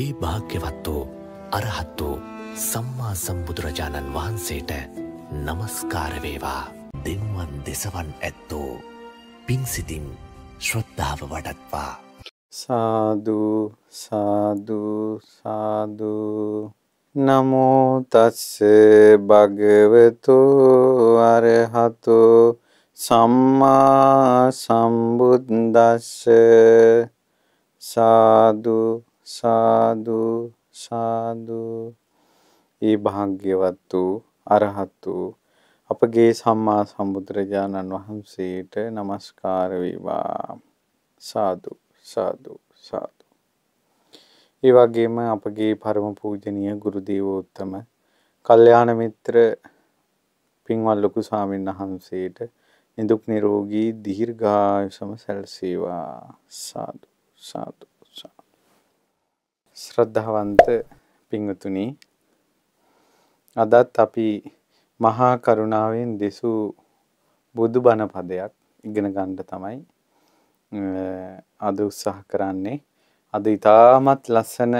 ඒ භාග්‍යවත් වූ අරහත් වූ සම්මා සම්බුදුරජාණන් වහන්සේට නමස්කාරවේවා දෙවුවන් දෙසවන් ඇත්තෝ පින්සිතින් ශ්‍රද්ධාව වඩත්වා. සාදු සාදු සාදු නමෝතස්ස භගවතු අරහතු සම්මා සම්බුද්දස්ස සාදු සාදු සාදු ඒ භාග්‍යවත් වූ අරහත් වූ අපගේ සම්මා සම්බුදුරජාණන් වහන්සේට নমස්කාර වේවා සාදු සාදු සාදු. ඒ වගේම අපගේ පරම පූජනීය ගුරු දේවෝත්තම කල්යාණ මිත්‍ර පින්වත් ලොකු ස්වාමීන් වහන්සේට නිදුක් නිරෝගී දීර්ඝායුෂම සැලසේවා සාදු සාදු. ශ්‍රද්ධාවන්ත පින්වතුනි අදත් අපි මහා කරුණාවෙන් දෙසූ බුදුබණ පදයක් ඉගෙන ගන්න තමයි අද උත්සාහ කරන්නේ අද ඊටමත් ලස්සන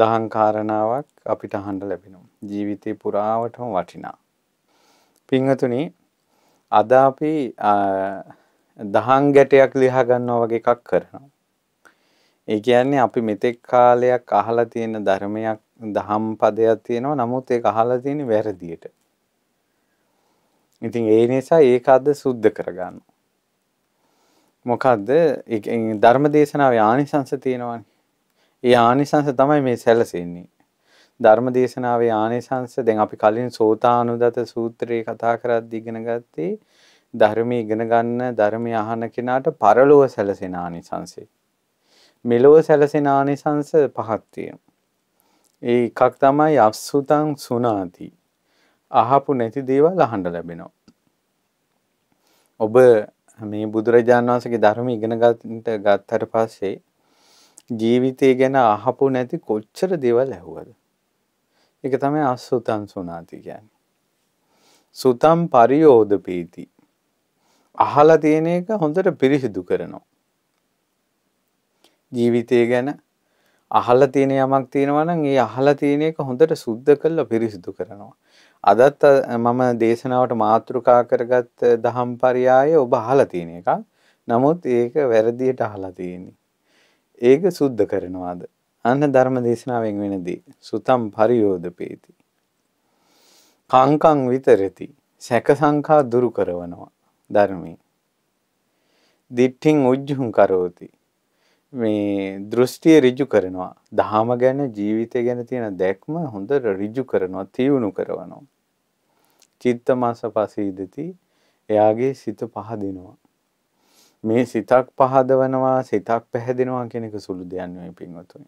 දහං කාරණාවක් අපිට අහන්න ලැබෙනවා ජීවිතේ පුරාවටම වටිනා පින්වතුනි අද අපි දහං ගැටයක් ලියා ගන්නවා වගේ එකක් කරනවා ඒ කියන්නේ අපි මෙතෙක් කාලයක් අහලා තියෙන ධර්මයක් දහම් පදයක් තියෙනවා නමුත් ඒක අහලා තියෙන්නේ වැරදියට. ඉතින් ඒ නිසා ඒක අද සුද්ධ කරගන්න. මොකද්ද? ධර්ම දේශනාවේ ආනිසංශ තියෙනවානේ. ඒ ආනිසංශ තමයි මේ සැලසෙන්නේ. ධර්ම දේශනාවේ ආනිසංශ දැන් අපි කලින් සෝතානුදත සූත්‍රයේ කතා කරද්දී ඉගෙන ගත්තේ ධර්මයේ ඉගෙන ගන්න ධර්මය අහන කෙනාට පරලෝව සැලසෙන ආනිසංශේ. මෙලොව සැලසෙන ආනිසංස පහත්තිය. ඒ එකක් තමයි අස්සුතං සුනාති. අහපු නැති දේවල් අහන්න ලැබෙනවා. ඔබ මේ බුදුරජාණන් වහන්සේගේ ධර්ම ඉගෙන ගත්තට පස්සේ ජීවිතය ගැන අහපු නැති කොච්චර දේවල් ඇහුවද? ඒක තමයි අසුතං සුනාති කියන්නේ. සුතම් පරියෝධපීති. අහලා තියෙන එක හොඳට පිරිසිදු කරනවා. ජීවිතය ගැන අහලා තියෙන යමක් තියෙනවා නම් ඒ අහලා තියෙන එක හොඳට සුද්ධ කරලා පිරිසිදු කරනවා. අදත් මම දේශනාවට මාතෘකා කරගත් දහම් පරයය ඔබ අහලා තියෙන එකක්. නමුත් ඒක වැරදියට අහලා තියෙන්නේ. ඒක සුද්ධ කරනවාද? අන්න ධර්ම දේශනාවෙන් වෙනදී සුතම් පරියෝදපේති. කංකං විතරති. සැක සංඛා දුරු කරනවා ධර්මයේ. දිට්ඨින් උජ්ජුං කරෝති. මේ දෘෂ්ටිය ඍජු කරනවා. දහම ගැන ජීවිතය ගැන තියෙන දැක්ම හොඳට ඍජු කරනවා, තියුණු කරනවා. චිත්ත මාස පසීදති එයාගේ සිත පහදිනවා. මේ සිතක් පහදවනවා, සිතක් පැහැදෙනවා කියන එක සුළු දෙයක් නෙවෙයි පින්වතුනි.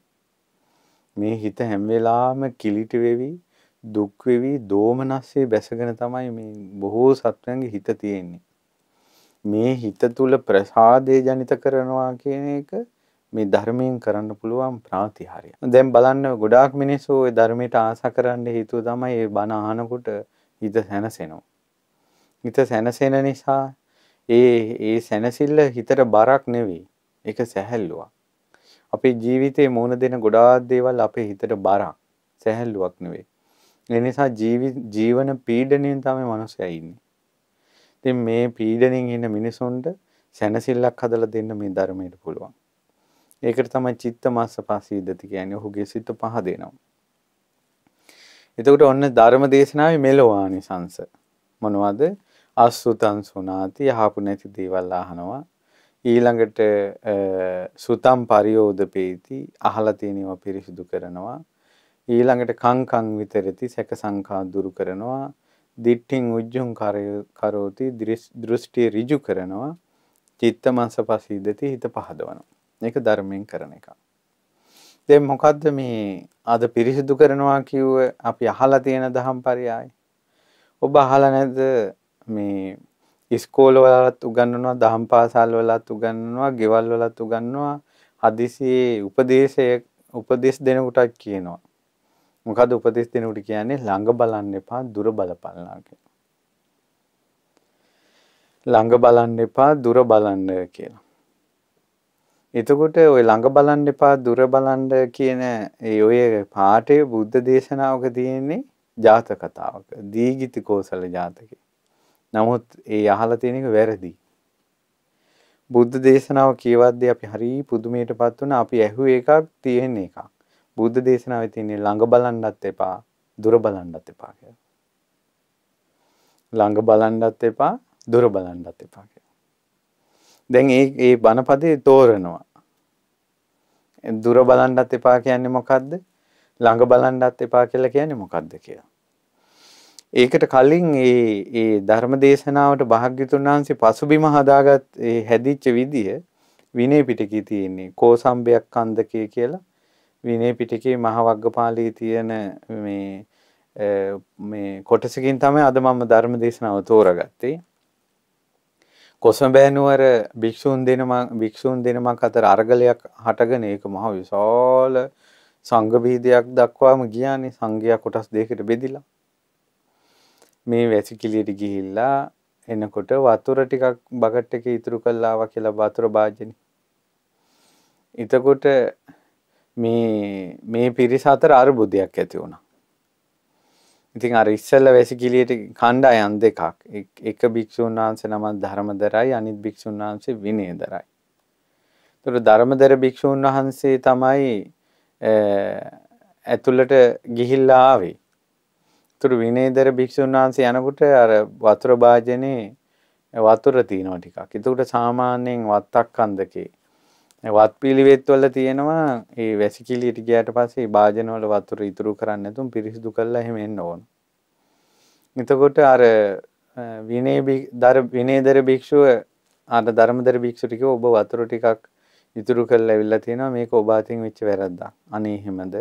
මේ හිත හැම වෙලාවෙම කිලිටි වෙවි, දුක් වෙවි, දෝමනස්සේ බැසගෙන තමයි මේ බොහෝ සත්වයන්ගේ හිත තියෙන්නේ. මේ හිත තුල ප්‍රසාදේ ජනිත කරනවා කියන එක මේ ධර්මයෙන් කරන්න පුළුවන් ප්‍රාතිහාර්ය. දැන් බලන්න ගොඩාක් මිනිස්සු ওই ධර්මයට ආසා කරන්න හේතුව තමයි ඒ බණ අහනකොට හිත සැනසෙනවා. හිත සැනසෙන නිසා ඒ ඒ සැනසෙල්ල හිතට බරක් නෙවෙයි. ඒක සැහැල්ලුවක්. අපේ ජීවිතේ මුණ දෙන ගොඩාක් දේවල් අපේ හිතට බරක්. සැහැල්ලුවක් නෙවෙයි. ඒ නිසා ජීවන පීඩණයෙන් තමයි මිනිස්සයා ඉන්නේ. ඉතින් මේ පීඩණයෙන් ඉන්න මිනිසුන්ට සැනසෙල්ලක් හදලා දෙන්න මේ ධර්මයට පුළුවන්. ඒකට තමයි චිත්ත මාස පසීදති කියන්නේ ඔහුගේ සිත පහදෙනවා. එතකොට ඔන්න ධර්ම දේශනාවේ මෙලොවානි සංස මොනවද? අසුතං සුනාති යහපු නැති දේවල් අහනවා. ඊළඟට සුතම් පරියෝදපේති අහලා තියෙනවා පිරිසිදු කරනවා. ඊළඟට කංකං විතරති සැක සංකා දුරු කරනවා. දිට්ඨින් උජ්ජුං කරෝති දෘෂ්ටි ඍජු කරනවා. චිත්ත මාස පසීදති හිත පහදවනවා. ඒක ධර්මයෙන් කරන එක. දැන් මොකද්ද මේ අද පිරිසිදු කරනවා කිව්ව අපි අහලා තියෙන දහම් පරයයි. ඔබ අහලා නැද්ද මේ ඉස්කෝලවලත් උගන්වනවා දහම් පාසල් වලත් උගන්වනවා ගෙවල් වලත් උගන්වනවා හදිසියේ උපදේශය උපදෙස් දෙනකොටත් කියනවා. මොකද උපදෙස් දෙනකොට කියන්නේ ළඟ බලන්න එපා දුර බලපල්ලා කියලා. ළඟ බලන්න එපා දුර බලන්න කියලා. එතකොට ඔය ළඟ බලන්න එපා දුර බලන්න කියන ඒ ඔය පාඨයේ බුද්ධ දේශනාවක තියෙන්නේ ජාතක කතාවක. දීගිති කෝසල ජාතකේ. නමුත් ඒ අහලා තියෙන එක වැරදි. බුද්ධ දේශනාව කියවද්දී අපි හරි පුදුමයටපත් වුණා. අපි ඇහුවේ එකක් තියෙන එකක්. බුද්ධ දේශනාවේ තියෙන්නේ ළඟ බලන්නත් එපා, දුර බලන්නත් එපා කියලා. ළඟ බලන්නත් එපා, දුර බලන්නත් එපා කියලා. දැන් ඒ ඒ බණපදේ තෝරනවා. දුර බලන්නත් එපා කියන්නේ මොකද්ද? ළඟ බලන්නත් එපා කියලා කියන්නේ මොකද්ද කියලා. ඒකට කලින් ඒ ඒ ධර්ම දේශනාවට භාග්‍යතුන් වහන්සේ පසුබිම හදාගත් ඒ හැදිච්ච විදිය විනය පිටකේ තියෙන්නේ කෝසම්බයක් කන්දකේ කියලා විනය පිටකේ මහවග්ගපාලී තියෙන මේ මේ කොටසකින් තමයි අද මම ධර්ම දේශනාව තෝරගත්තේ. කොසඹෑනුවර භික්‍ෂූන් දෙනම භික්‍ෂූන් දෙනමක් අතර අරගලයක් හටගෙන ඒක මහ විශාල සංගභීදයක් දක්වාම ගියානේ සංඝයා කොටස් දෙකකට බෙදිලා. මේ වැසිකිළියට ගිහිල්ලා එනකොට වතුර ටිකක් බකට් එකේ ඉතුරු කළාවා කියලා වතුර භාජනේ. එතකොට මේ මේ පිරිස අතර අරුබුදයක් ඇති වුණා. ඉතින් අර ඉස්සල්ල වැසිකිලියට කණ්ඩායම් දෙකක් එක භික්ෂුන් වහන්සේ නමක් ධර්මදරයි අනිත් භික්ෂුන් වහන්සේ විනයදරයි. ඒතර ධර්මදර භික්ෂුන් වහන්සේ තමයි ඇතුළට ගිහිල්ලා ආවේ. ඒතර විනයදර භික්ෂුන් වහන්සේ යනකොට අර වතුර භාජනේ වතුර තියෙනවා ටිකක්. ඒකට සාමාන්‍යයෙන් වත්තක් කන්දකේ වත් පිළිවෙත් වල තියෙනවා ඒ වැසිකිළියට ගියාට පස්සේ භාජන වල වතුර ඉතුරු කරන්න නැතුම් පිරිසිදු කරලා එහෙම එන්න ඕන. එතකොට අර විනය දර විනේදර භික්ෂුව අර ධර්මදර භික්ෂුව ටික ඔබ වතුර ටිකක් ඉතුරු කරලා ඇවිල්ලා තියෙනවා මේක ඔබ අතින් වෙච්ච වැරද්දක්. අනේ එහෙමද?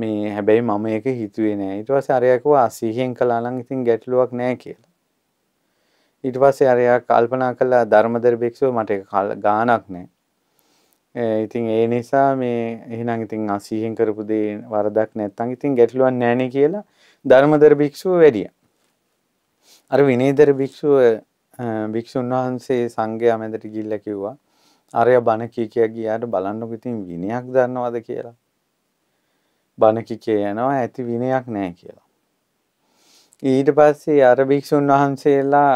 මේ හැබැයි මම ඒක හිතුවේ නෑ. ඊට පස්සේ අරයා කිව්වා 80ෙන් කළා නම් ඉතින් ගැටලුවක් නෑ කියලා. ඊට පස්සේ අරයා කල්පනා කළා ධර්මදර භික්ෂුව මට ගාණක් නෑ. Eh, ඉතින් ඒ නිසා මේ එහෙනම් ඉතින් අසීහෙන් කරපු දේ වරදක් නැත්නම් ඉතින් ගැටලුවක් නැහැ කියලා ධර්මදර භික්ෂුව වැඩියා. අර විනේදර භික්ෂුව භික්ෂුන් වහන්සේ සංඝයා මැදට ගිහිල්ලා කිව්වා අරය බණ කීකියා ගියාට බලන්නකො ඉතින් විනයක් දන්නවද කියලා. බණ කීකේ යනවා ඇති විනයක් නැහැ කියලා. ඊට පස්සේ අර භික්ෂුන් වහන්සේලා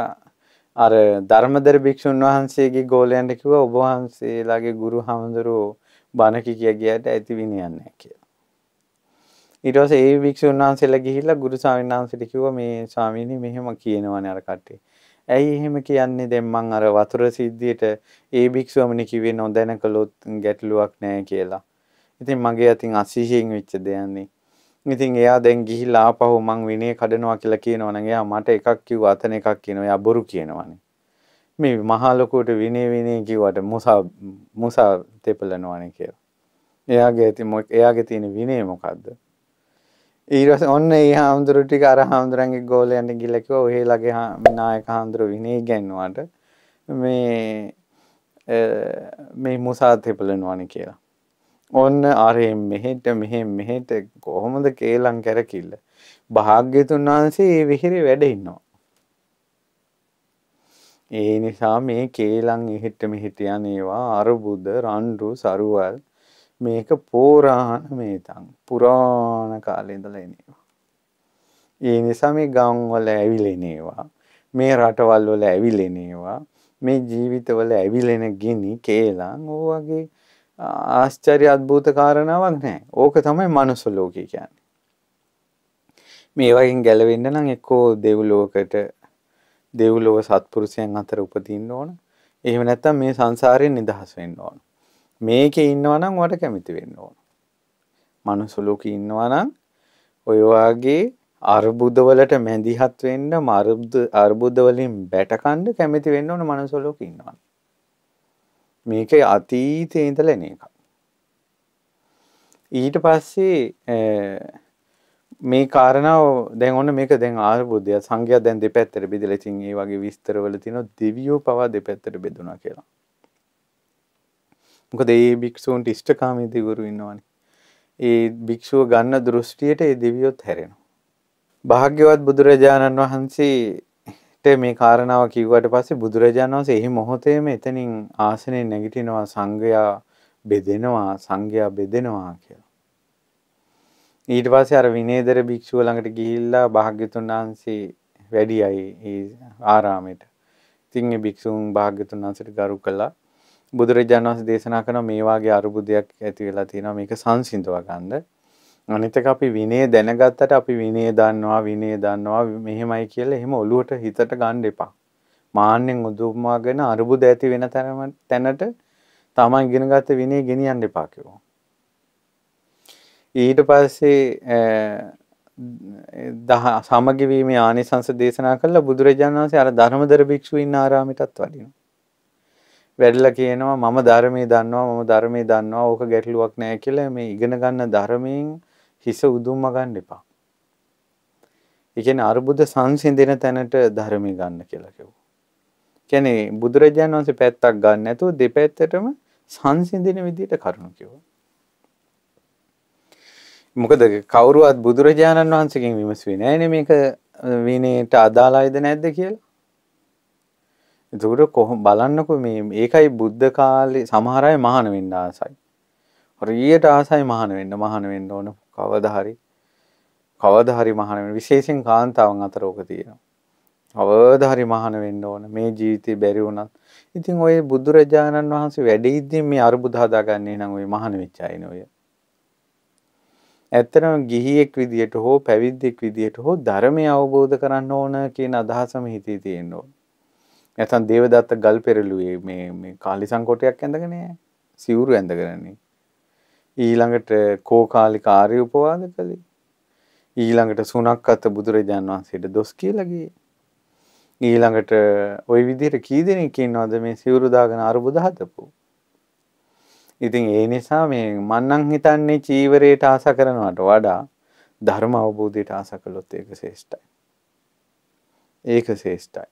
අර ධර්මදර භික්ෂුන් වහන්සේගේ ගෝලයන්ට කිව්වා ඔබ වහන්සේලාගේ ගුරු හාමුදුරුවෝ බණ කිය ගියට ඇති විනයක් නැහැ කියලා. ඊට පස්සේ ඒ භික්ෂුන් වහන්සේලා ගිහිල්ලා ගුරු ස්වාමීන් වහන්සේට කිව්වා මේ ස්වාමීනි මෙහෙම කියනවනේ අර කට්ටිය. ඇයි එහෙම කියන්නේ දැන් මං අර වතුර සිද්ධියට ඒ භික්ෂුවමනි කිව්වේ නොදැන කළොත් ගැටලුවක් නැහැ කියලා. ඉතින් මගේ අතින් අසීහියෙන් වෙච්ච දෙයන්නේ. ඉතින් එයා දැන් ගිහිල්ලා ආපහු මං විනය කඩනවා කියලා කියනවා නම් එයා මට එකක් කිව්වා අතන එකක් කියනවා එයා බොරු කියනවානේ. මේ මහා ලොකුට විනය විනය කිව්වට මුසා මුසා තෙපලනවානේ කියලා. එයාගේ ඇති එයාගේ තියෙන විනය මොකද්ද? ඊරස ඔන්න ඒ හාමුදුරු ටික අර හාමුදුරන්ගේ ගෝලයන්ට ගිහලා කිව්වා ඔහේ ළගේ නායක හාමුදුරු විනය ගන්නවාට මේ මේ මුසා තෙපලනවානේ කියලා. ඔන්න අරෙන් මෙහෙට මෙහෙන් මෙහෙට කොහොමද කේලම් කරකිල්ල. භාග්‍යතුන් වහන්සේ ඒ විහිරි වැඩ ඉන්නවා. ඒ නිසා මේ කේලම් එහෙට මෙහෙට යනේවා අරුබුද රන්රු සරුවල් මේක පෝරාණ මේතං පුරාණ කාලේ ඉඳලා එනේවා. ඒ නිසා මේ ගම් වල ඇවිලෙනේවා. මේ රටවල් වල ඇවිලෙනේවා. මේ ජීවිතවල ඇවිලෙන ගිනි කේලම් ඕ වගේ ආශ්චර්ය අද්භූත කාරණාවක් නැහැ. ඕක තමයි මනුස්ස ලෝකය කියන්නේ. මේ වගේ ගැලවෙන්න නම් එක්කෝ දෙව්ලෝකට දෙව්ලොව සත්පුරුෂයන් අතර උපදින්න ඕන. එහෙම නැත්නම් මේ සංසාරයෙන් නිදහස් වෙන්න ඕන. මේකේ ඉන්නවා නම් ඔයාට කැමති වෙන්න ඕන. මනුස්ස ලෝකේ ඉන්නවා නම් ඔය වගේ අර්බුදවලට මැදිහත් වෙන්න අර්බුද අර්බුදවලින් බැටකන්න කැමති වෙන්න ඕන මනුස්ස ලෝකේ ඉන්නවා. මේක අතීතයේ ඉඳලා එන එකක්. ඊට පස්සේ මේ කාරණාව දැන් ඔන්න මේක දැන් ආර්බුදය සංඝයා දැන් දෙපැත්තට බෙදලා ඉතින් ඒ වගේ විස්තරවල තියෙනවා දෙවියෝ පවා දෙපැත්තට බෙදුණා කියලා. මොකද ඒ භික්ෂූන්ට ඉෂ්ඨකාමී දෙවිවරු ඉන්නවනේ. ඒ භික්ෂුව ගන්න දෘෂ්ටියට ඒ දෙවියොත් හැරෙනවා. භාග්‍යවත් බුදුරජාණන් වහන්සේ පස්සේ මේ කාරණාව කිව්වට පස්සේ බුදුරජාණන් වහන්සේ එහි මොහොතේම එතනින් ආසනේ නැගිටිනවා සංඝයා බෙදෙනවා සංඝයා බෙදෙනවා කියලා. ඊට පස්සේ අර විනේදර භික්ෂුව ළඟට ගිහිල්ලා භාග්‍යතුන් වහන්සේ වැඩි අය ඒ ආරාමයට. ඉතින් ඒ භික්ෂුන් භාග්‍යතුන් වහන්සේට ගරු කළා. බුදුරජාණන් වහන්සේ දේශනා කරන මේ වාගේ අරුබුදයක් ඇති වෙලා තියෙනවා මේක සංසිඳව ගන්න. අනිතක අපි විනේ දැනගත්තට අපි විනේ දන්නවා විනේ දන්නවා මෙහෙමයි කියලා එහෙම ඔලුවට හිතට ගන්න එපා. මාන්නෙන් උදුමාගෙන අරුබුද ඇති වෙන තැනට තමන් ඉගෙනගත්ත විනේ ගෙනියන්න එපා කිව්වා. ඊට පස්සේ දහ සමගිවීමේ ආනිසංස දේශනා කළා බුදුරජාණන් වහන්සේ අර ධර්මදර භික්ෂුව ඉන්න ආරාමයටත් වඩිනවා. වැඩිලා කියනවා මම ධර්මයේ දන්නවා මම ධර්මයේ දන්නවා ඕක ගැටලුවක් නෑ කියලා මේ ඉගෙන ගන්න ධර්මයෙන් හිස උදුම්ම ගන්න එපා. ඒ කියන්නේ අරුබුද සංසිඳෙන තැනට ධර්මී ගන්න කියලා කිව්වා. කියන්නේ බුදුරජාණන් වහන්සේ පැත්තක් ගන්න නැතුව දෙපැත්තටම සංසිඳෙන විදිහට කරුණු කිව්වා. මොකද කවුරුවත් බුදුරජාණන් වහන්සේගෙන් විමසුවේ නැහැ මේක විනයට අදාළයිද නැද්ද කියලා. එතකොට කොහොම බලන්නකෝ මේ ඒකයි බුද්ධ කාලේ සමහර අය මහාන වෙන්න ආසයි. හරියට ආසයි මහාන වෙන්න මහාන වෙන්න ඕන කවදාහරි කවදාහරි මහාන වෙන විශේෂයෙන් කාන්තාවන් අතර ඕක තියෙනවා. කවදාහරි මහාන වෙන්න ඕන මේ ජීවිතේ බැරි වුණත්. ඉතින් ඔය බුදුරජාණන් වහන්සේ වැඩ ඉද්දී මේ අරුබුද හදාගන්නේ නම් ඔය මහාන වෙච්ච අය නෝය. ඇත්තටම ගිහියෙක් විදියට හෝ පැවිද්දෙක් විදියට හෝ ධර්මය අවබෝධ කරන්න ඕන කියන අදහසම හිතේ තියෙන්න ඕන. නැත්නම් දේවදත්ත ගල් පෙරළුවේ මේ මේ කාලිසං කොටයක් ඇඳගෙන සිවුරු ඇඳගෙනනේ. ඊළඟට කෝකාලික ආර්ය උපවාද කළේ. ඊළඟට සුණක්කත බුදුරජාන් වහන්සේට දොස් කියලා ගියේ. ඊළඟට ওই විදිහට කී දෙනෙක් ඉන්නවද මේ සිවුරු දාගෙන අරුබුද හදපු? ඉතින් ඒ නිසා මේ මන්නම් හිතන්නේ චීවරයට ආස කරනවට වඩා ධර්ම අවබෝධයට ආස කළොත් ඒක ශ්‍රේෂ්ඨයි. ඒක ශ්‍රේෂ්ඨයි.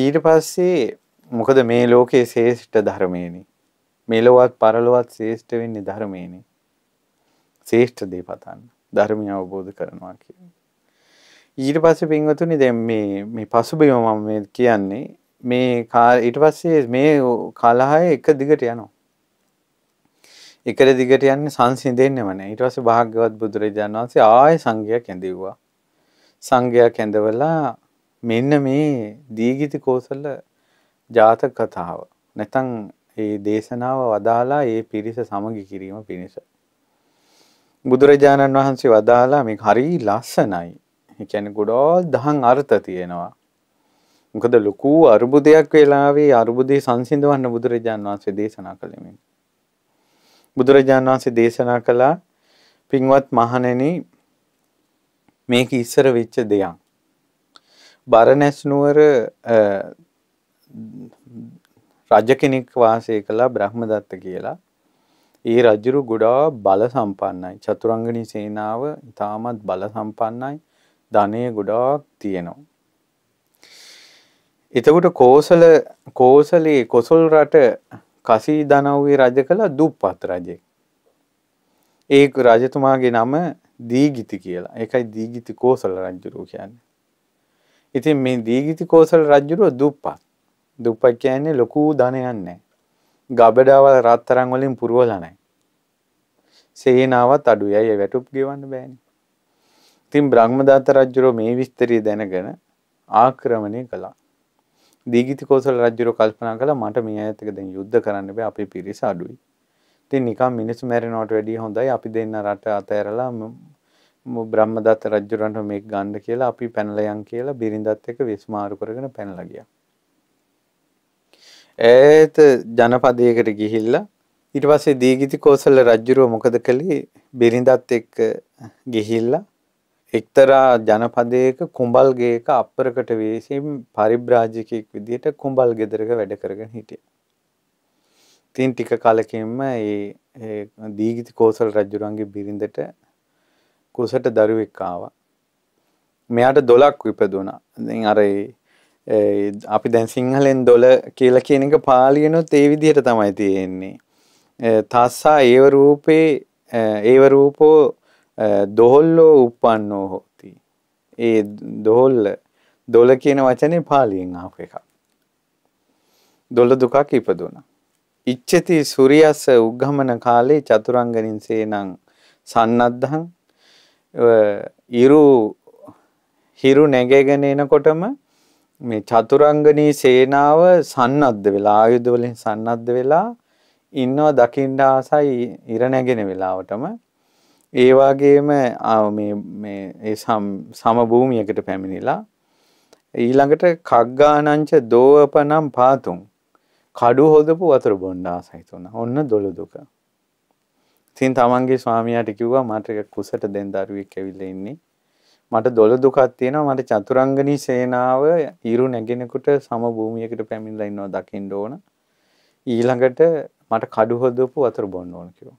ඊට පස්සේ මොකද මේ ලෝකයේ ශ්‍රේෂ්ඨ ධර්මයනේ මෙලොවත් පරලොවත් ශේෂ්ඨ වෙන්නේ ධර්මයනේ. ශේෂ්ඨ දේ පතන්න. ධර්මය අවබෝධ කරනවා කියන්නේ. ඊට පස්සේ පින්වතුනි දැන් මේ මේ පසුබිම මම මේ කියන්නේ මේ ඊට පස්සේ මේ කලහය එක දිගට යනවා. එක දිගට යන්නේ සංසිඳෙන්නේම නැහැ. ඊට පස්සේ භාග්‍යවත් බුදුරජාණන් වහන්සේ ආය සංගයක් ඇඳෙව්වා. සංගයක් ඇඳවලා මෙන්න මේ දීගිති කෝසල ජාතක කතාව. නැතනම් ඒ දේශනාව වදාලා ඒ පිරිස සමගි කිරීම පිණිස. බුදුරජාණන් වහන්සේ වදාලා මේ හරි ලස්සනයි. ඒ කියන්නේ ගොඩෝල් දහම් අර්ථ තියෙනවා. මොකද ලොකු අරුබුදයක් වෙලාවේ අරුබුදේ සංසිඳවන්න බුදුරජාණන් වහන්සේ දේශනා කළේ මේ. බුදුරජාණන් වහන්සේ දේශනා කළා පින්වත් මහණෙනි මේක ඉස්සර වෙච්ච දෙයක්. බරණැස් නුවර රජ කෙනෙක් වාසය කළා බ්‍රහ්මදත්ත කියලා. ඒ රජුරු ගොඩා බල සම්පන්නයි. චතුරංගනී සේනාව ඉතාමත් බල සම්පන්නයි. ධනය ගොඩාක් තියෙනවා. එතකොට කෝසල කෝසලේ කොසල් රට කසී දනව්වේ රජ කළ දුප්පත් රජෙක්. ඒ රජතුමාගේ නම දීගිති කියලා. ඒකයි දීගිති කෝසල රජුරුව කියන්නේ. ඉතින් මේ දීගිති කෝසල රජුරුව දුප්පත්. දුප්පත් කියන්නේ ලොකු ධනයක් නැහැ. ගබඩාවල් රත්තරන් වලින් පුරවලා නැහැ. සේනාවත් අඩුයි. අය වැටුප් ගෙවන්න බෑනේ. ඉතින් බ්‍රහ්මදත්ත රජුරෝ මේ විස්තරය දැනගෙන ආක්‍රමණය කළා. දීගිති කෝසල රජුරෝ කල්පනා කළා මට මේ අයත් එක්ක දැන් යුද්ධ කරන්න බෑ අපේ පිරිස අඩුයි. ඉතින් නිකන් මිනිස්සු මැරෙනවට වැඩිය හොඳයි අපි දෙන්න රට අතහැරලා බ්‍රහ්මදත්ත රජුරන්ට මේක ගන්න කියලා අපි පැනලා යන් කියලා බිරිඳත් එක්ක විස්මාරු කරගෙන පැනලා ගියා. ඇත ජනපදයකට ගිහිල්ලා ඊට පස්සේ දීගිති කෝසල රජ්ජුරුව මොකද කළේ බිරිඳත් එක්ක ගිහිල්ලා එක්තරා ජනපදයක කුඹල් ගේක අපරකට වේසින් පරිබ්‍රාජකයෙක් විදිහට කුඹල් ගෙදරක වැඩ කරගෙන හිටිය. තින් ටික කාලකින්ම ඒ දීගිති කෝසල රජ්ජුරුවන්ගේ බිරිඳට කුසට දරුවෙක් ආවා. මෙයාට දොලක් ඉපදුණා. දැන් අර ඒ අපි දැන් සිංහලෙන් දොල කියල කියන එක පාලියනොත් ඒ විදිහට තමයි තියෙන්නේ. තස්සා ඒව රූපේ ඒව රූපෝ දොහොල්ලෝ උප්පන්නෝ හෝති. ඒ දොහොල්ල දොල කියන වචනේ පාලියෙන් ආපු එකක්. දොල දුකක් ඉපදුණ. ඉච්ඡති සූර්යස උග්ගමන කාලේ චතුරංගනින් සේනං සන්නද්ධං ඉරු හිරු නැගගෙන එනකොටම මේ චතුරංගනී සේනාව සන්නද්ධ වෙලා ආයුධ වලින් සන්නද්ධ වෙලා ඉන්නව දකින්න ආසයි ඉර නැගෙන වෙලාවටම ඒ වගේම මේ මේ ඒ සම භූමියකට පැමිණිලා ඊළඟට කග්ගානංච දෝවපනම් පාතුම් කඩු හොදපු වතුර බොන්න ආසයි තුන. ඔන්න දොළ දුක. ඉතින් තමන්ගේ ස්වාමියාට කිව්වා මාත් එක කුසට දෙන් දරුවෙක් ඇවිල්ලා ඉන්නේ. මට දොළ දුකක් තියෙනවා මට චතුරංගනී සේනාව ඉරු නැගෙනකොට සම භූමියකට පැමිණලා ඉන්නවා දකින්න ඕන. ඊළඟට මට කඩු හොදපු වතුර බොන්න ඕන කිව්වා.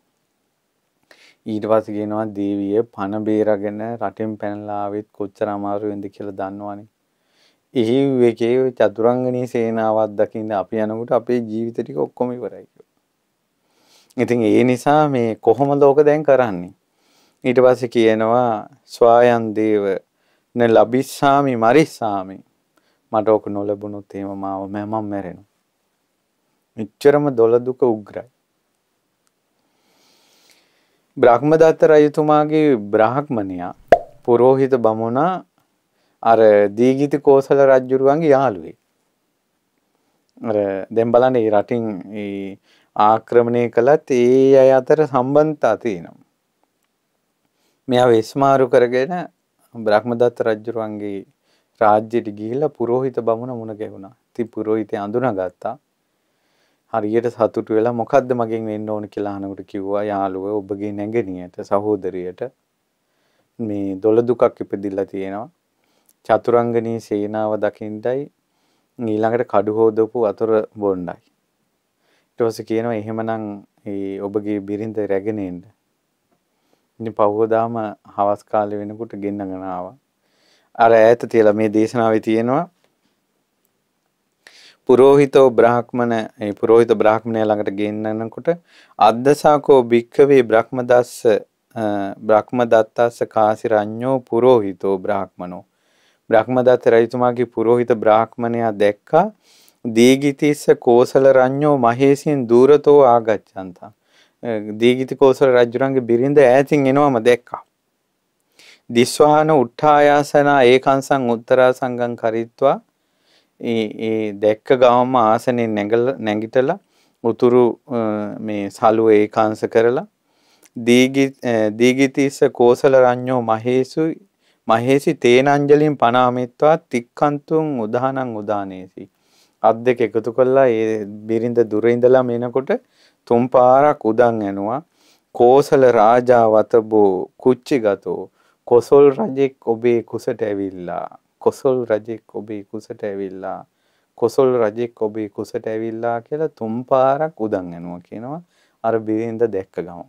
ඊට පස්සේ කියනවා දේවිය පණ බේරගෙන රටෙන් පැනලා ආවෙත් කොච්චර අමාරු වෙන්ද කියලා දන්නවනේ. ඉහිව් එකේ චතුරංගනී සේනාවක් දකින්න අපි යනකොට අපේ ජීවිත ටික ඔක්කොම ඉවරයි. ඉතින් ඒ නිසා මේ කොහොමද ඕක දැන් කරන්නේ? ඊට පස්සේ කියනවා ස්වායන් දේව න ලබිස්සාමි මරිස්සාමි මට ඕක නොලැබුණොත් එහෙම මාව මම මැරෙනවා. මෙච්චරම දොළ දුක උග්‍රයි. බ්‍රහ්මදත්ත රජතුමාගේ බ්‍රාහ්මණයා පුරෝහිත බමුණා අර දීගිත කෝසල රජ්ජුරුවන්ගේ යාළුවෙක්. අර දැන් බලන්න මේ රටින් ආක්‍රමණය කළත් ඒ අය අතර සම්බන්ධතා තියෙනවා. මෙයා වෙස්මාරු කරගෙන බ්‍රහ්මදත්ත රජුරුවන්ගේ රාජ්‍යයට ගිහිල්ලා පුරෝහිත බමුණ මුණ ගැහුණා. ඉතින් පුරෝහිතේ අඳුනගත්තා. හරියට සතුටු වෙලා මොකද්ද මගෙන් වෙන්න ඕන කියලා අහනකොට කිව්වා යාළුවෝ ඔබගේ නැගණියට සහෝදරියට මේ දොළ දුකක් ඉපදිලා තියෙනවා. චතුරංගනී සේනාව දකිින්ටයි ඊළඟට කඩු හෝදපු අතුර බොන්්ඩයි. ටෝස කියනවා එහෙමනං ඔබගේ බිරිඳ රැගෙනෙන්ට ඉතින් පහුවදාම හවස් කාලේ වෙනකොට ගෙන්නගෙන ආවා. අර ඈත තියලා මේ දේශනාවේ තියෙනවා පුරෝහිතෝ බ්‍රාහ්මණ ඒ පුරෝහිත බ්‍රාහ්මණය ළඟට ගෙන්නනකොට අද්දසාකෝ භික්ඛවේ බ්‍රහ්මදස්ස බ්‍රහ්මදත්තස්ස කාසිරඤ්ඤෝ පුරෝහිතෝ බ්‍රාහ්මනෝ බ්‍රහ්මදත්ත රජතුමාගේ පුරෝහිත බ්‍රාහ්මණයා දැක්කා දීගිතිස්ස කෝසල රඤ්ඤෝ මහේසින් දුරතෝ ආගච්ඡන්තා දීගිති කෝසල රජුරන්ගේ බිරිඳ ඈතින් එනවම දැක්කා. දිස්වාහන උට්ඨායාසනා ඒකංසං උත්තරා සංගම් කරිත්වා ඒ දැක්ක ගවම ආසනේ නැගල නැගිටලා උතුරු මේ සලුව ඒකාංශ කරලා දීගි දීගිතිස්ස කෝසල රඤ්ඤෝ මහේසු මහේසි තේනංජලින් පනාමිත්වා තික්කන්තුන් උදානං උදානේසි අත් දෙක එකතු කළා ඒ බිරිඳ දුර ඉඳලා මෙනකොට තුන් පාරක් උදන් ඇනවා කෝසල රාජා වතබෝ කුච්චිගතෝ කොසල් රජෙක් ඔබේ කුසට ඇවිල්ලා කොසල් රජෙක් ඔබේ කුසට ඇවිල්ලා කොසල් රජෙක් ඔබේ කුසට ඇවිල්ලා කියලා තුන් පාරක් උදන් ඇනවා කියනවා අර බිරිඳ දැක්ක ගම.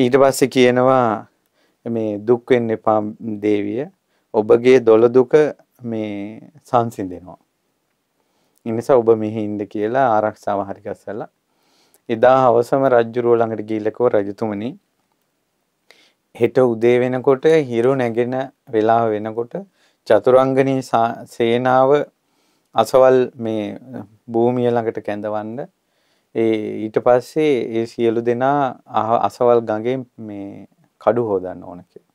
ඊට පස්සේ කියනවා මේ දුක් වෙන්න එපා දේවිය ඔබගේ දොළ දුක මේ සංසිඳෙනවා. එනිසා ඔබ මෙහි ඉන්න කියලා ආරක්ෂාව හරි ගස්සලා එදා හවසම රජුරුව ළඟට ගිහිල්ලා කෝ රජතුමනි හෙට උදේ වෙනකොට හිරු නැගෙන වෙලාව වෙනකොට චතුරංගනී සේනාව අසවල් මේ භූමිය ළඟට කැඳවන්න ඒ ඊට පස්සේ ඒ සියලු දෙනා අසවල් ගඟේ මේ කඩු හොදන්න ඕන කියලා.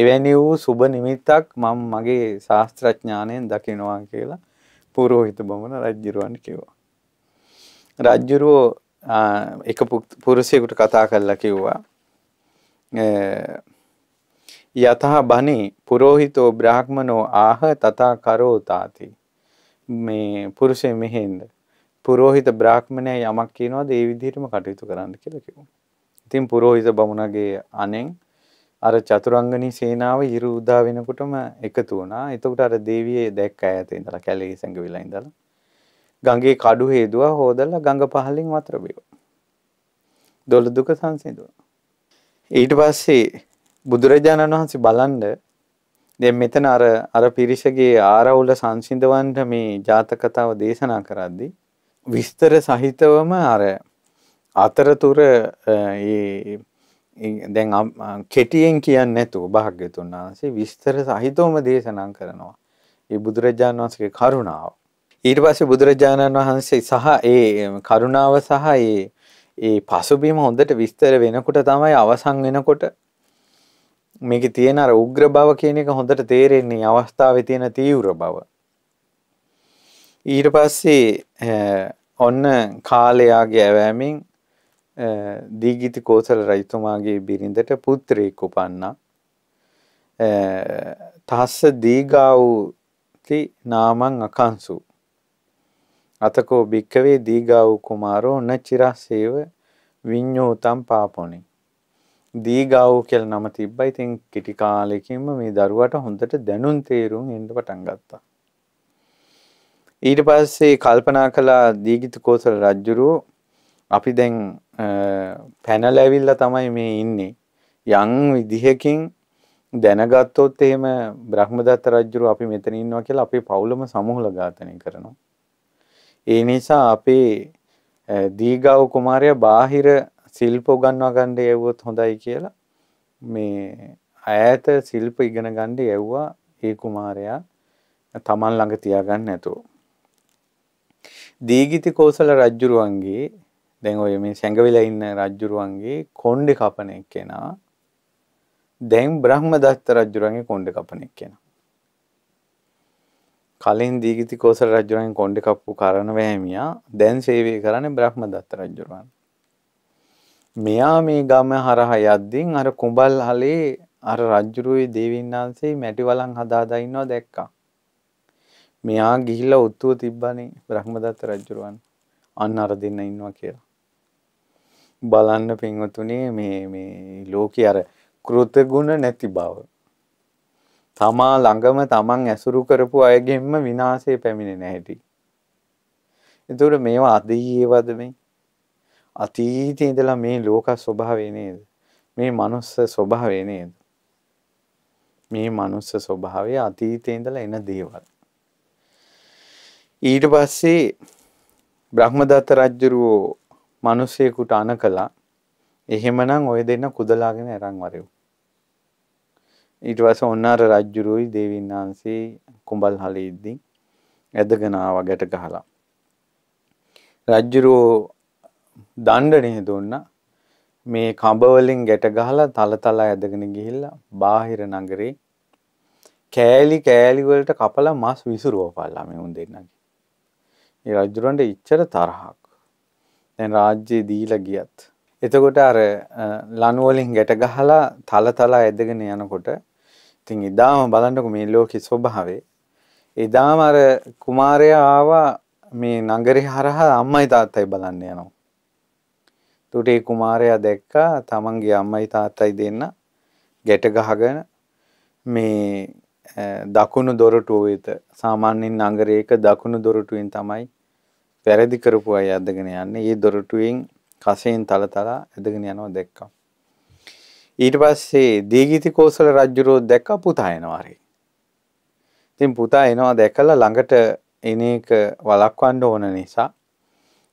එවැනි වූ සුබ නිමිත්තක් මම මගේ ශාස්ත්‍රඥාණයෙන් දකිනවා කියලා පූරෝහිත බමුණ රජ්ජුරුවන්ට කිව්වා. රජ්ජුරුවෝ එක පුරුෂයෙකුට කතා කරලා කිව්වා යතහ බනි පුරෝහිතෝ බ්‍රාහ්මනෝ ආහ තථා කරෝතාති මේ පුරුෂය මෙහෙන්ද පුරෝහිත බ්‍රාහ්මණය යමක් කියනවාද ඒ විදිහටම කටයුතු කරන්න කියලා කිව්වා. ඉතින් පුරෝහිත බමුණගේ අනෙන් අර චතුරංගනී සේනාව ඉරු උදා වෙනකොටම එකතු වුණා. එතකොට අර දේවිය දැක්ක ඈත ඉඳලා කැලේ සැඟ වෙලා ඉඳලා ගඟේ කඩු හේදුවා හොදලා ගඟ පහලින් වතුර බිව්වා. දොළ දුක සංසිඳුණා. ඊට පස්සේ බුදුරජාණන් වහන්සේ බලන්න දැන් මෙතන අර අර පිරිසගේ ආරවුල සංසිඳවන්න මේ ජාතක කතාව දේශනා කරද්දී විස්තර සහිතවම අර අතරතුර ඒ දැන් කෙටියෙන් කියන්න නැතුව භාග්‍යතුන් වහන්සේ විස්තර සහිතවම දේශනා කරනවා. ඒ බුදුරජාණන් වහන්සේගේ කරුණාව. ඊට පස්සේ බුදුරජාණන් වහන්සේ සහ ඒ කරුණාව සහ ඒ ඒ පසුබිම හොඳට විස්තර වෙනකොට තමයි අවසන් වෙනකොට මේකේ තියෙන අර උග්‍ර බව කියන එක හොඳට තේරෙන්නේ අවස්ථාවේ තියෙන තීව්‍ර බව. ඊට පස්සේ ඔන්න කාලයාගේ ඇවෑමෙන් දීගිති කෝසල රජතුමාගේ බිරිඳට පුත්‍රයෙක් උපන්නා. තස්ස දීගාවුති නාමං අකංසු. අතකෝ භික්කවේ දීගාවු කුමාරෝ න චිරස්සේව විඤ්ඤෝතම් පාපොනේ. දීගාවු කියලා නම තිබ්බයි. ඉතින් කිටි කාලෙකින්ම මේ දරුවට හොඳට දැනුම් තේරුම් එන්න පටන් ගත්තා. ඊට පස්සේ කල්පනා කළා දීගිත කෝසල රජුරෝ අපි දැන් පැනල ඇවිල්ලා තමයි මේ ඉන්නේ. යම් විදිහකින් දැනගත්තොත් එහෙම බ්‍රහ්මදත්ත රජුරු අපි මෙතන ඉන්නවා කියලා අපේ පවුලම සමූහල ඝාතනය කරනවා. ඒ නිසා අපේ දීගව කුමාරය බාහිර සිල්ප උගන්වා ගන්න යවුවොත් හොඳයි කියලා මේ ඈත සිල්ප ඉගෙන ගන්න යවුවා ඒ කුමාරයා තමන් ළඟ තියාගන්න නැතුව. දීගිති කෝසල රජුරුවන්ගේ දැන් ඔය මේ සැඟවිලා ඉන්න රජ්ජුරුවන්ගේ කොණ්ඩෙ කපන එක්කෙනා දැන් බ්‍රහ්මදත්ත රජ්ජුරුවන්ගේ කොණ්ඩෙ කපන එක්කෙනා. කලින් දීගිති කෝසල රජ්ජුරුවන්ගේ කොණ්ඩෙ කප්පු කරන වැහැමියා දැන් සේවය කරන්නේ බ්‍රහ්මදත්ත රජ්ජුරුවන්. මෙයා මේ ගම හරහා යද්දින් අර කුඹල් හලේ අර රජ්ජුරුවේ දේවීන් වහන්සේ මැටි වලන් හදාදා ඉන්නවා දැක්කා. මෙයා ගිහිල්ලා ඔත්තුව තිබ්බනේ බ්‍රහ්මදත්ත රජුරවන් අන්න අර දෙන්න ඉන්නවා කියලා. බලන්න පින්වතුනේ මේ මේ ලෝකේ අර කෘතගුණ නැති බව. තමා ළඟම තමන් ඇසුරු කරපු අයගෙන්ම විනාශය පැමිණෙන හැටි. ඒතර මේවා අදීවද මේ? අතීතේ ඉඳලා මේ ලෝක ස්වභාවය නේද? මේ මනුස්ස ස්වභාවය නේද? මේ මනුස්ස ස්වභාවය අතීතේ ඉඳලා එන දේවල්. ඊට පස්සේ බ්‍රහ්මදත්ත රජුරෝ මිනිස්සෙකුට අන කළා. එහෙමනම් ඔය දෙන්න කුදලාගෙන අරන් වරෙව්. ඊට පස්සේ ඔන්නාර රජුරුයි දේවීන් වහන්සේ කුඹල් හලේ ඉද්දී ඇදගෙන ආවා ගැට ගහලා. රජුරෝ දණ්ඩනේ දුන්නා. මේ කඹ වලින් ගැට ගහලා තල තල ඇදගෙන ගිහිල්ලා බාහිර නගරේ කෑලි කෑලි වලට කපලා මස් විසිරුවපල්ලා මේ උන් දෙන්නගේ. ඒ රජුරන්ට ඉච්චර තරහක්. දැන් රාජ්‍යය දීලා ගියත්. එතකොට අර ලනු වලින් ගැට ගහලා තල තලා ඇදගෙන යනකොට ඉතින් එදාම බලන්නකො මේ ලෝකේ ස්වභාවය. එදාම අර කුමාරයා ආවා මේ නගරේ හරහා අම්මයි තාත්තයි බලන්න යනවා. එතකොට ඒ කුමාරයා දැක්කා තමන්ගේ අම්මයි තාත්තයි දෙන්න ගැට ගහගෙන මේ දකුණු දොරටුව වෙත සාමාන්‍යයෙන් නගරයක දකුණු දොරටුවෙන් තමයි වැරදි කරපු අය ඇදගෙන යන්නේ. ඒ දොරටුවෙන් කසෙන් තලතලා ඇදගෙන යනවා දැක්කා. ඊට පස්සේ දීගිති කෝසල රජුරෝ දැක්ක පුතා එනවා හරි. ඉතින් පුතා එනවා දැකලා ළඟට එන එක වළක්වන්න ඕන නිසා